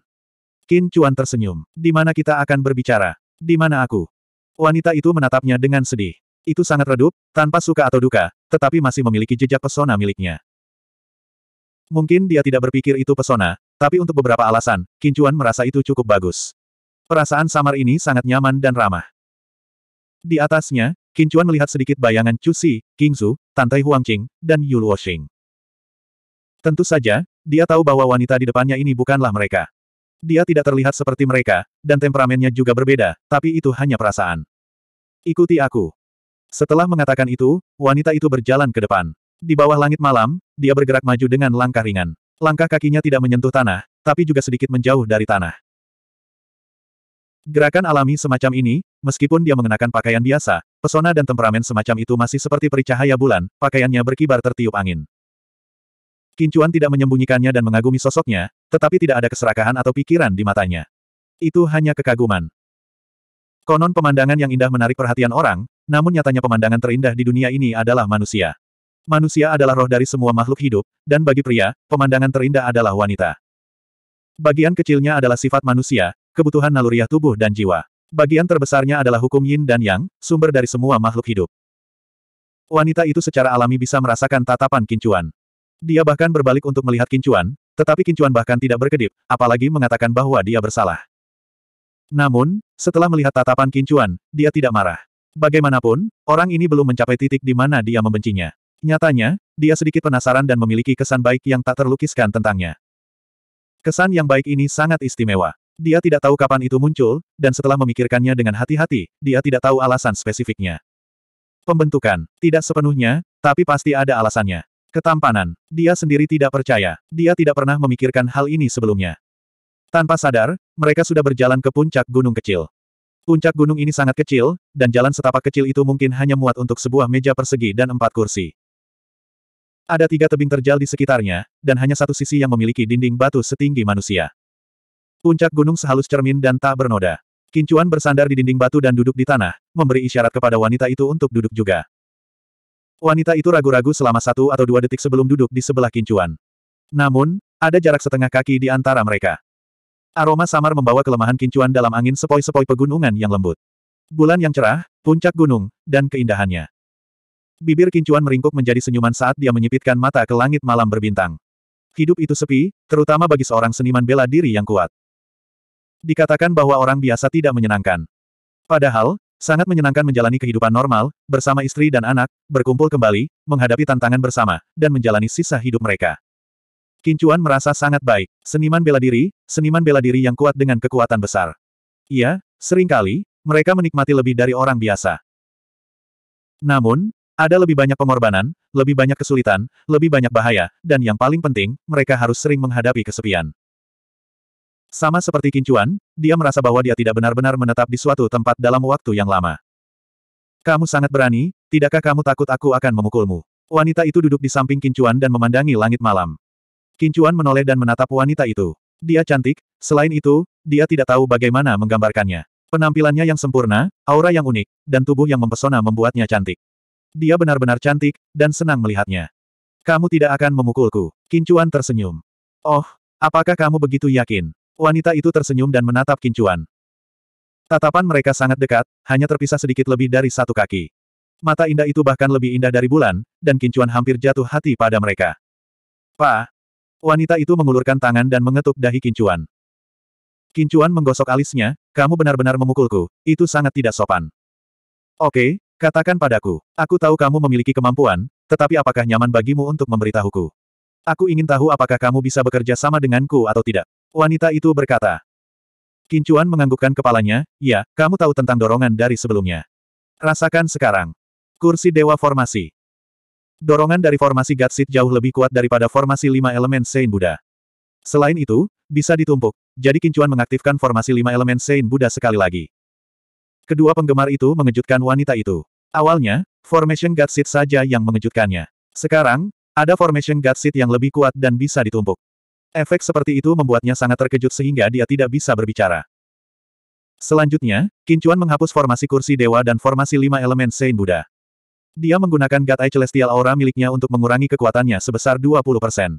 Kincuan tersenyum. Di mana kita akan berbicara? Di mana aku? Wanita itu menatapnya dengan sedih. Itu sangat redup, tanpa suka atau duka, tetapi masih memiliki jejak pesona miliknya. Mungkin dia tidak berpikir itu pesona, tapi untuk beberapa alasan, Kincuan merasa itu cukup bagus. Perasaan samar ini sangat nyaman dan ramah. Di atasnya, Kincuan melihat sedikit bayangan Chu Si, King Zhu, Tantai Huangqing, dan Yu Woshing. Tentu saja, dia tahu bahwa wanita di depannya ini bukanlah mereka. Dia tidak terlihat seperti mereka, dan temperamennya juga berbeda, tapi itu hanya perasaan. Ikuti aku. Setelah mengatakan itu, wanita itu berjalan ke depan. Di bawah langit malam, dia bergerak maju dengan langkah ringan. Langkah kakinya tidak menyentuh tanah, tapi juga sedikit menjauh dari tanah. Gerakan alami semacam ini, meskipun dia mengenakan pakaian biasa, pesona dan temperamen semacam itu masih seperti pericahaya bulan, pakaiannya berkibar tertiup angin. Kincuan tidak menyembunyikannya dan mengagumi sosoknya, tetapi tidak ada keserakahan atau pikiran di matanya. Itu hanya kekaguman. Konon pemandangan yang indah menarik perhatian orang, namun nyatanya pemandangan terindah di dunia ini adalah manusia. Manusia adalah roh dari semua makhluk hidup, dan bagi pria, pemandangan terindah adalah wanita. Bagian kecilnya adalah sifat manusia, kebutuhan naluriah tubuh dan jiwa. Bagian terbesarnya adalah hukum yin dan yang, sumber dari semua makhluk hidup. Wanita itu secara alami bisa merasakan tatapan kincuan. Dia bahkan berbalik untuk melihat Kincuan, tetapi Kincuan bahkan tidak berkedip, apalagi mengatakan bahwa dia bersalah. Namun, setelah melihat tatapan Kincuan, dia tidak marah. Bagaimanapun, orang ini belum mencapai titik di mana dia membencinya. Nyatanya, dia sedikit penasaran dan memiliki kesan baik yang tak terlukiskan tentangnya. Kesan yang baik ini sangat istimewa. Dia tidak tahu kapan itu muncul, dan setelah memikirkannya dengan hati-hati, dia tidak tahu alasan spesifiknya. Pembentukan, tidak sepenuhnya, tapi pasti ada alasannya. Ketampanan. Dia sendiri tidak percaya. Dia tidak pernah memikirkan hal ini sebelumnya. Tanpa sadar, mereka sudah berjalan ke puncak gunung kecil. Puncak gunung ini sangat kecil, dan jalan setapak kecil itu mungkin hanya muat untuk sebuah meja persegi dan empat kursi. Ada tiga tebing terjal di sekitarnya, dan hanya satu sisi yang memiliki dinding batu setinggi manusia. Puncak gunung sehalus cermin dan tak bernoda. Kincuan bersandar di dinding batu dan duduk di tanah, memberi isyarat kepada wanita itu untuk duduk juga. Wanita itu ragu-ragu selama satu atau dua detik sebelum duduk di sebelah kincuan. Namun, ada jarak setengah kaki di antara mereka. Aroma samar membawa kelemahan kincuan dalam angin sepoi-sepoi pegunungan yang lembut. Bulan yang cerah, puncak gunung, dan keindahannya. Bibir kincuan meringkuk menjadi senyuman saat dia menyipitkan mata ke langit malam berbintang. Hidup itu sepi, terutama bagi seorang seniman bela diri yang kuat. Dikatakan bahwa orang biasa tidak menyenangkan. Padahal, Sangat menyenangkan menjalani kehidupan normal, bersama istri dan anak, berkumpul kembali, menghadapi tantangan bersama, dan menjalani sisa hidup mereka. Kincuan merasa sangat baik. Seniman bela diri, seniman bela diri yang kuat dengan kekuatan besar. Iya, seringkali, mereka menikmati lebih dari orang biasa. Namun, ada lebih banyak pengorbanan, lebih banyak kesulitan, lebih banyak bahaya, dan yang paling penting, mereka harus sering menghadapi kesepian. Sama seperti Kincuan, dia merasa bahwa dia tidak benar-benar menetap di suatu tempat dalam waktu yang lama. Kamu sangat berani, tidakkah kamu takut aku akan memukulmu? Wanita itu duduk di samping Kincuan dan memandangi langit malam. Kincuan menoleh dan menatap wanita itu. Dia cantik, selain itu, dia tidak tahu bagaimana menggambarkannya. Penampilannya yang sempurna, aura yang unik, dan tubuh yang mempesona membuatnya cantik. Dia benar-benar cantik, dan senang melihatnya. Kamu tidak akan memukulku. Kincuan tersenyum. Oh, apakah kamu begitu yakin? Wanita itu tersenyum dan menatap Kincuan. Tatapan mereka sangat dekat, hanya terpisah sedikit lebih dari satu kaki. Mata indah itu bahkan lebih indah dari bulan, dan Kincuan hampir jatuh hati pada mereka. Pa! Wanita itu mengulurkan tangan dan mengetuk dahi Kincuan. Kincuan menggosok alisnya, kamu benar-benar memukulku, itu sangat tidak sopan. Oke, katakan padaku, aku tahu kamu memiliki kemampuan, tetapi apakah nyaman bagimu untuk memberitahuku? Aku ingin tahu apakah kamu bisa bekerja sama denganku atau tidak. Wanita itu berkata. Kincuan menganggukkan kepalanya, ya, kamu tahu tentang dorongan dari sebelumnya. Rasakan sekarang. Kursi Dewa Formasi. Dorongan dari formasi Gatsit jauh lebih kuat daripada formasi lima elemen Sein Buddha. Selain itu, bisa ditumpuk, jadi Kincuan mengaktifkan formasi lima elemen Sein Buddha sekali lagi. Kedua penggemar itu mengejutkan wanita itu. Awalnya, formation Gatsit saja yang mengejutkannya. Sekarang, ada formation Gatsit yang lebih kuat dan bisa ditumpuk. Efek seperti itu membuatnya sangat terkejut sehingga dia tidak bisa berbicara. Selanjutnya, Kincuan menghapus formasi kursi dewa dan formasi lima elemen Sein Buddha. Dia menggunakan God Eye Celestial Aura miliknya untuk mengurangi kekuatannya sebesar 20%.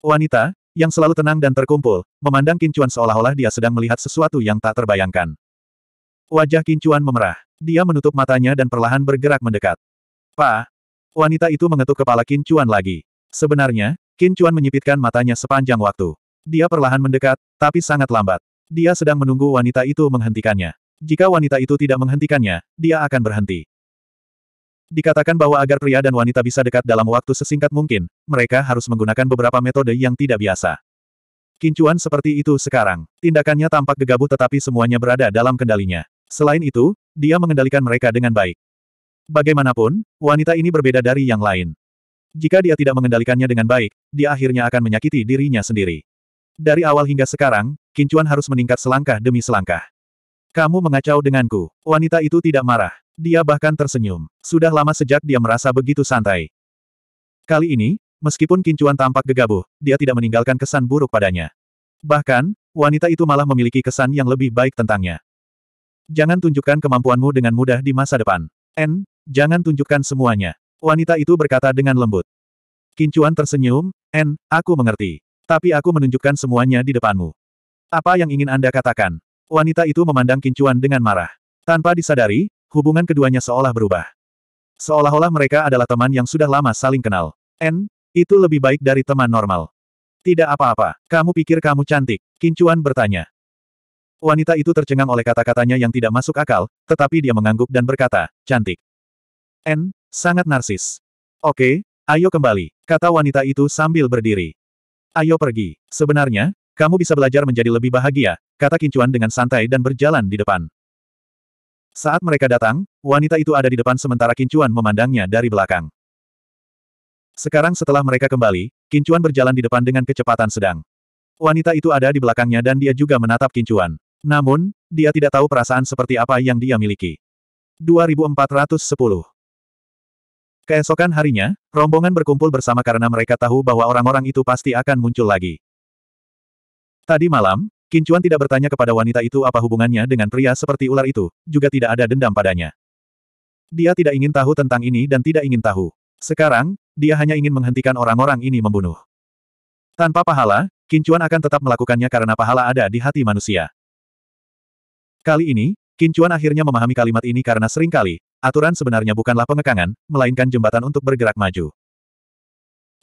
Wanita, yang selalu tenang dan terkumpul, memandang Kincuan seolah-olah dia sedang melihat sesuatu yang tak terbayangkan. Wajah Kincuan memerah. Dia menutup matanya dan perlahan bergerak mendekat. Pa! Wanita itu mengetuk kepala Kincuan lagi. Sebenarnya, Qin Chuan menyipitkan matanya sepanjang waktu. Dia perlahan mendekat, tapi sangat lambat. Dia sedang menunggu wanita itu menghentikannya. Jika wanita itu tidak menghentikannya, dia akan berhenti. Dikatakan bahwa agar pria dan wanita bisa dekat dalam waktu sesingkat mungkin, mereka harus menggunakan beberapa metode yang tidak biasa. Kincuan seperti itu sekarang. Tindakannya tampak gegabah tetapi semuanya berada dalam kendalinya. Selain itu, dia mengendalikan mereka dengan baik. Bagaimanapun, wanita ini berbeda dari yang lain. Jika dia tidak mengendalikannya dengan baik, dia akhirnya akan menyakiti dirinya sendiri. Dari awal hingga sekarang, Kincuan harus meningkat selangkah demi selangkah. Kamu mengacau denganku. Wanita itu tidak marah. Dia bahkan tersenyum. Sudah lama sejak dia merasa begitu santai. Kali ini, meskipun Kincuan tampak gegabah, dia tidak meninggalkan kesan buruk padanya. Bahkan, wanita itu malah memiliki kesan yang lebih baik tentangnya. Jangan tunjukkan kemampuanmu dengan mudah di masa depan. N, jangan tunjukkan semuanya. Wanita itu berkata dengan lembut. Kincuan tersenyum, En, aku mengerti. Tapi aku menunjukkan semuanya di depanmu. Apa yang ingin Anda katakan? Wanita itu memandang Kincuan dengan marah. Tanpa disadari, hubungan keduanya seolah berubah. Seolah-olah mereka adalah teman yang sudah lama saling kenal. En, itu lebih baik dari teman normal. Tidak apa-apa, kamu pikir kamu cantik? Kincuan bertanya. Wanita itu tercengang oleh kata-katanya yang tidak masuk akal, tetapi dia mengangguk dan berkata, cantik. En, Sangat narsis. Oke, ayo kembali, kata wanita itu sambil berdiri. Ayo pergi. Sebenarnya, kamu bisa belajar menjadi lebih bahagia, kata Kincuan dengan santai dan berjalan di depan. Saat mereka datang, wanita itu ada di depan sementara Kincuan memandangnya dari belakang. Sekarang setelah mereka kembali, Kincuan berjalan di depan dengan kecepatan sedang. Wanita itu ada di belakangnya dan dia juga menatap Kincuan. Namun, dia tidak tahu perasaan seperti apa yang dia miliki. 2410 Keesokan harinya, rombongan berkumpul bersama karena mereka tahu bahwa orang-orang itu pasti akan muncul lagi. Tadi malam, Kincuan tidak bertanya kepada wanita itu apa hubungannya dengan pria seperti ular itu, juga tidak ada dendam padanya. Dia tidak ingin tahu tentang ini dan tidak ingin tahu. Sekarang, dia hanya ingin menghentikan orang-orang ini membunuh. Tanpa pahala, Kincuan akan tetap melakukannya karena pahala ada di hati manusia. Kali ini, Kincuan akhirnya memahami kalimat ini karena seringkali, Aturan sebenarnya bukanlah pengekangan, melainkan jembatan untuk bergerak maju.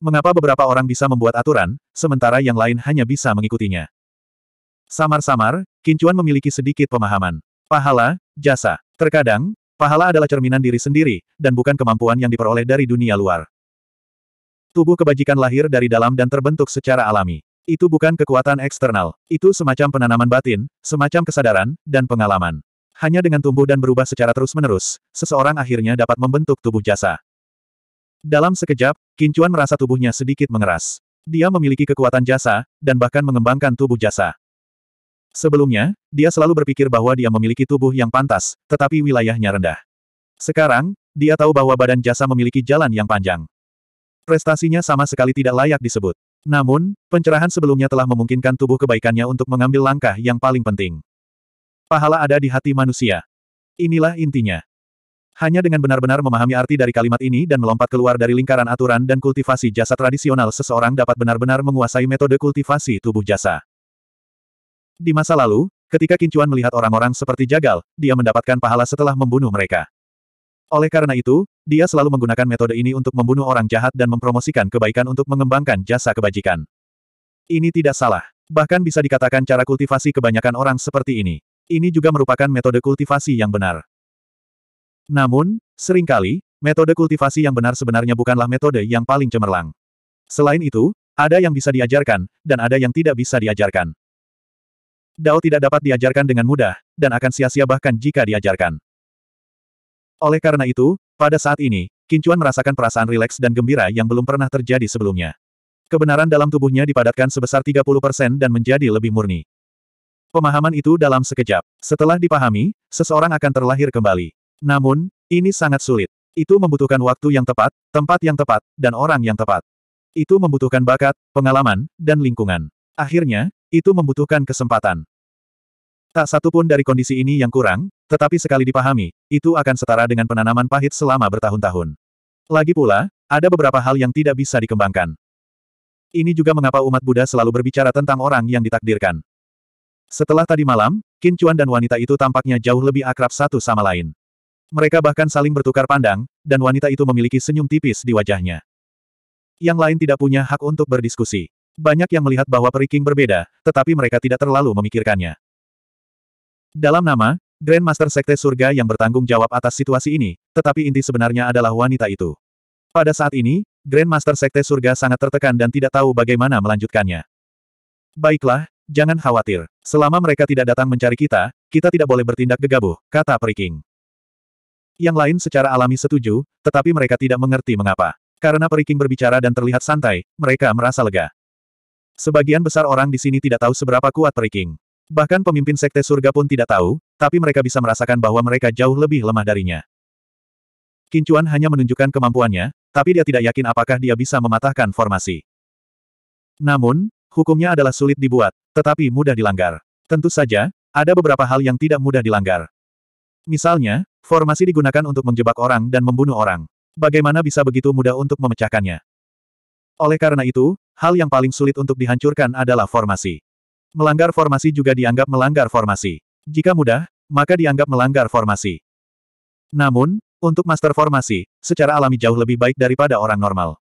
Mengapa beberapa orang bisa membuat aturan, sementara yang lain hanya bisa mengikutinya? Samar-samar, Kincuan memiliki sedikit pemahaman. Pahala, jasa. Terkadang, pahala adalah cerminan diri sendiri, dan bukan kemampuan yang diperoleh dari dunia luar. Tubuh kebajikan lahir dari dalam dan terbentuk secara alami. Itu bukan kekuatan eksternal, itu semacam penanaman batin, semacam kesadaran, dan pengalaman. Hanya dengan tumbuh dan berubah secara terus-menerus, seseorang akhirnya dapat membentuk tubuh jasa. Dalam sekejap, Kincuan merasa tubuhnya sedikit mengeras. Dia memiliki kekuatan jasa, dan bahkan mengembangkan tubuh jasa. Sebelumnya, dia selalu berpikir bahwa dia memiliki tubuh yang pantas, tetapi wilayahnya rendah. Sekarang, dia tahu bahwa badan jasa memiliki jalan yang panjang. Prestasinya sama sekali tidak layak disebut. Namun, pencerahan sebelumnya telah memungkinkan tubuh kebaikannya untuk mengambil langkah yang paling penting. Pahala ada di hati manusia. Inilah intinya. Hanya dengan benar-benar memahami arti dari kalimat ini dan melompat keluar dari lingkaran aturan dan kultivasi jasa tradisional seseorang dapat benar-benar menguasai metode kultivasi tubuh jasa. Di masa lalu, ketika Kincuan melihat orang-orang seperti Jagal, dia mendapatkan pahala setelah membunuh mereka. Oleh karena itu, dia selalu menggunakan metode ini untuk membunuh orang jahat dan mempromosikan kebaikan untuk mengembangkan jasa kebajikan. Ini tidak salah. Bahkan bisa dikatakan cara kultivasi kebanyakan orang seperti ini. Ini juga merupakan metode kultivasi yang benar. Namun, seringkali, metode kultivasi yang benar sebenarnya bukanlah metode yang paling cemerlang. Selain itu, ada yang bisa diajarkan, dan ada yang tidak bisa diajarkan. Dao tidak dapat diajarkan dengan mudah, dan akan sia-sia bahkan jika diajarkan. Oleh karena itu, pada saat ini, Kincuan merasakan perasaan rileks dan gembira yang belum pernah terjadi sebelumnya. Kebenaran dalam tubuhnya dipadatkan sebesar 30% dan menjadi lebih murni. Pemahaman itu dalam sekejap. Setelah dipahami, seseorang akan terlahir kembali. Namun, ini sangat sulit. Itu membutuhkan waktu yang tepat, tempat yang tepat, dan orang yang tepat. Itu membutuhkan bakat, pengalaman, dan lingkungan. Akhirnya, itu membutuhkan kesempatan. Tak satu pun dari kondisi ini yang kurang, tetapi sekali dipahami, itu akan setara dengan penanaman pahit selama bertahun-tahun. Lagi pula, ada beberapa hal yang tidak bisa dikembangkan. Ini juga mengapa umat Buddha selalu berbicara tentang orang yang ditakdirkan. Setelah tadi malam, Qin Chuan dan wanita itu tampaknya jauh lebih akrab satu sama lain. Mereka bahkan saling bertukar pandang, dan wanita itu memiliki senyum tipis di wajahnya. Yang lain tidak punya hak untuk berdiskusi. Banyak yang melihat bahwa peri berbeda, tetapi mereka tidak terlalu memikirkannya. Dalam nama, Grandmaster Sekte Surga yang bertanggung jawab atas situasi ini, tetapi inti sebenarnya adalah wanita itu. Pada saat ini, Grandmaster Sekte Surga sangat tertekan dan tidak tahu bagaimana melanjutkannya. Baiklah, Jangan khawatir. Selama mereka tidak datang mencari kita, kita tidak boleh bertindak gegabah, kata Periking. Yang lain secara alami setuju, tetapi mereka tidak mengerti mengapa. Karena Periking berbicara dan terlihat santai, mereka merasa lega. Sebagian besar orang di sini tidak tahu seberapa kuat Periking. Bahkan pemimpin Sekte Surga pun tidak tahu, tapi mereka bisa merasakan bahwa mereka jauh lebih lemah darinya. Kincuan hanya menunjukkan kemampuannya, tapi dia tidak yakin apakah dia bisa mematahkan formasi. Namun, hukumnya adalah sulit dibuat, tetapi mudah dilanggar. Tentu saja, ada beberapa hal yang tidak mudah dilanggar. Misalnya, formasi digunakan untuk menjebak orang dan membunuh orang. Bagaimana bisa begitu mudah untuk memecahkannya? Oleh karena itu, hal yang paling sulit untuk dihancurkan adalah formasi. Melanggar formasi juga dianggap melanggar formasi. Jika mudah, maka dianggap melanggar formasi. Namun, untuk master formasi, secara alami jauh lebih baik daripada orang normal.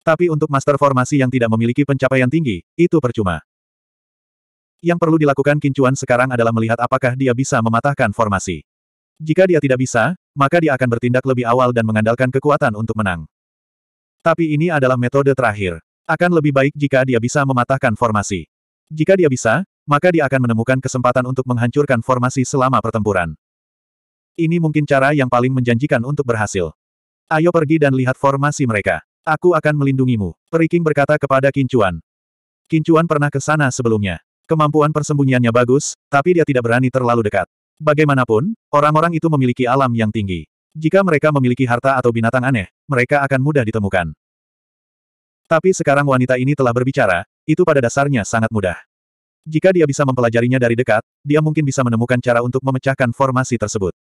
Tapi untuk master formasi yang tidak memiliki pencapaian tinggi, itu percuma. Yang perlu dilakukan Kincuan sekarang adalah melihat apakah dia bisa mematahkan formasi. Jika dia tidak bisa, maka dia akan bertindak lebih awal dan mengandalkan kekuatan untuk menang. Tapi ini adalah metode terakhir. Akan lebih baik jika dia bisa mematahkan formasi. Jika dia bisa, maka dia akan menemukan kesempatan untuk menghancurkan formasi selama pertempuran. Ini mungkin cara yang paling menjanjikan untuk berhasil. Ayo pergi dan lihat formasi mereka. Aku akan melindungimu. Periking berkata kepada Kincuan. Kincuan pernah ke sana sebelumnya. Kemampuan persembunyiannya bagus, tapi dia tidak berani terlalu dekat. Bagaimanapun, orang-orang itu memiliki alam yang tinggi. Jika mereka memiliki harta atau binatang aneh, mereka akan mudah ditemukan. Tapi sekarang wanita ini telah berbicara, itu pada dasarnya sangat mudah. Jika dia bisa mempelajarinya dari dekat, dia mungkin bisa menemukan cara untuk memecahkan formasi tersebut.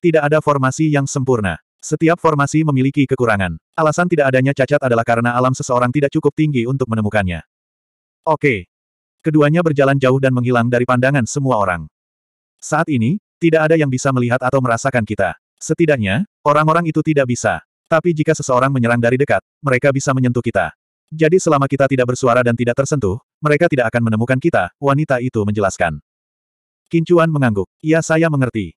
Tidak ada formasi yang sempurna. Setiap formasi memiliki kekurangan. Alasan tidak adanya cacat adalah karena alam seseorang tidak cukup tinggi untuk menemukannya. Oke. Keduanya berjalan jauh dan menghilang dari pandangan semua orang. Saat ini, tidak ada yang bisa melihat atau merasakan kita. Setidaknya, orang-orang itu tidak bisa. Tapi jika seseorang menyerang dari dekat, mereka bisa menyentuh kita. Jadi selama kita tidak bersuara dan tidak tersentuh, mereka tidak akan menemukan kita, wanita itu menjelaskan. Kincuan mengangguk. Ya saya mengerti.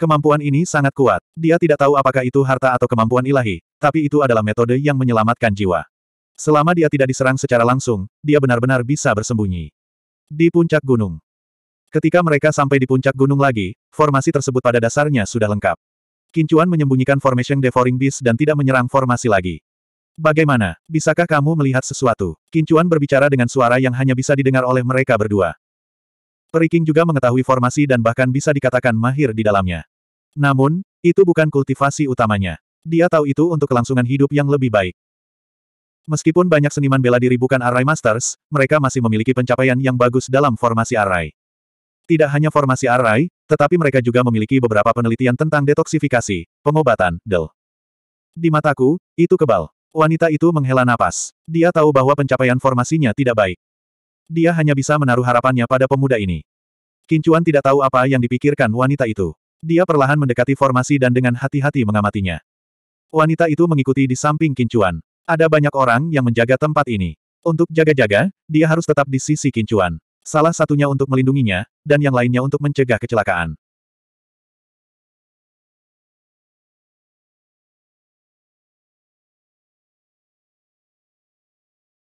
Kemampuan ini sangat kuat. Dia tidak tahu apakah itu harta atau kemampuan ilahi, tapi itu adalah metode yang menyelamatkan jiwa. Selama dia tidak diserang secara langsung, dia benar-benar bisa bersembunyi. Di puncak gunung. Ketika mereka sampai di puncak gunung lagi, formasi tersebut pada dasarnya sudah lengkap. Kincuan menyembunyikan formation devouring beast dan tidak menyerang formasi lagi. Bagaimana? Bisakah kamu melihat sesuatu? Kincuan berbicara dengan suara yang hanya bisa didengar oleh mereka berdua. Periking juga mengetahui formasi dan bahkan bisa dikatakan mahir di dalamnya. Namun, itu bukan kultivasi utamanya. Dia tahu itu untuk kelangsungan hidup yang lebih baik. Meskipun banyak seniman bela diri bukan Array Masters, mereka masih memiliki pencapaian yang bagus dalam formasi Array. Tidak hanya formasi Array, tetapi mereka juga memiliki beberapa penelitian tentang detoksifikasi, pengobatan, del. Di mataku, itu kebal. Wanita itu menghela napas. Dia tahu bahwa pencapaian formasinya tidak baik. Dia hanya bisa menaruh harapannya pada pemuda ini. Kincuan tidak tahu apa yang dipikirkan wanita itu. Dia perlahan mendekati formasi dan dengan hati-hati mengamatinya. Wanita itu mengikuti di samping Kincuan. Ada banyak orang yang menjaga tempat ini. Untuk jaga-jaga, dia harus tetap di sisi Kincuan. Salah satunya untuk melindunginya, dan yang lainnya untuk mencegah kecelakaan.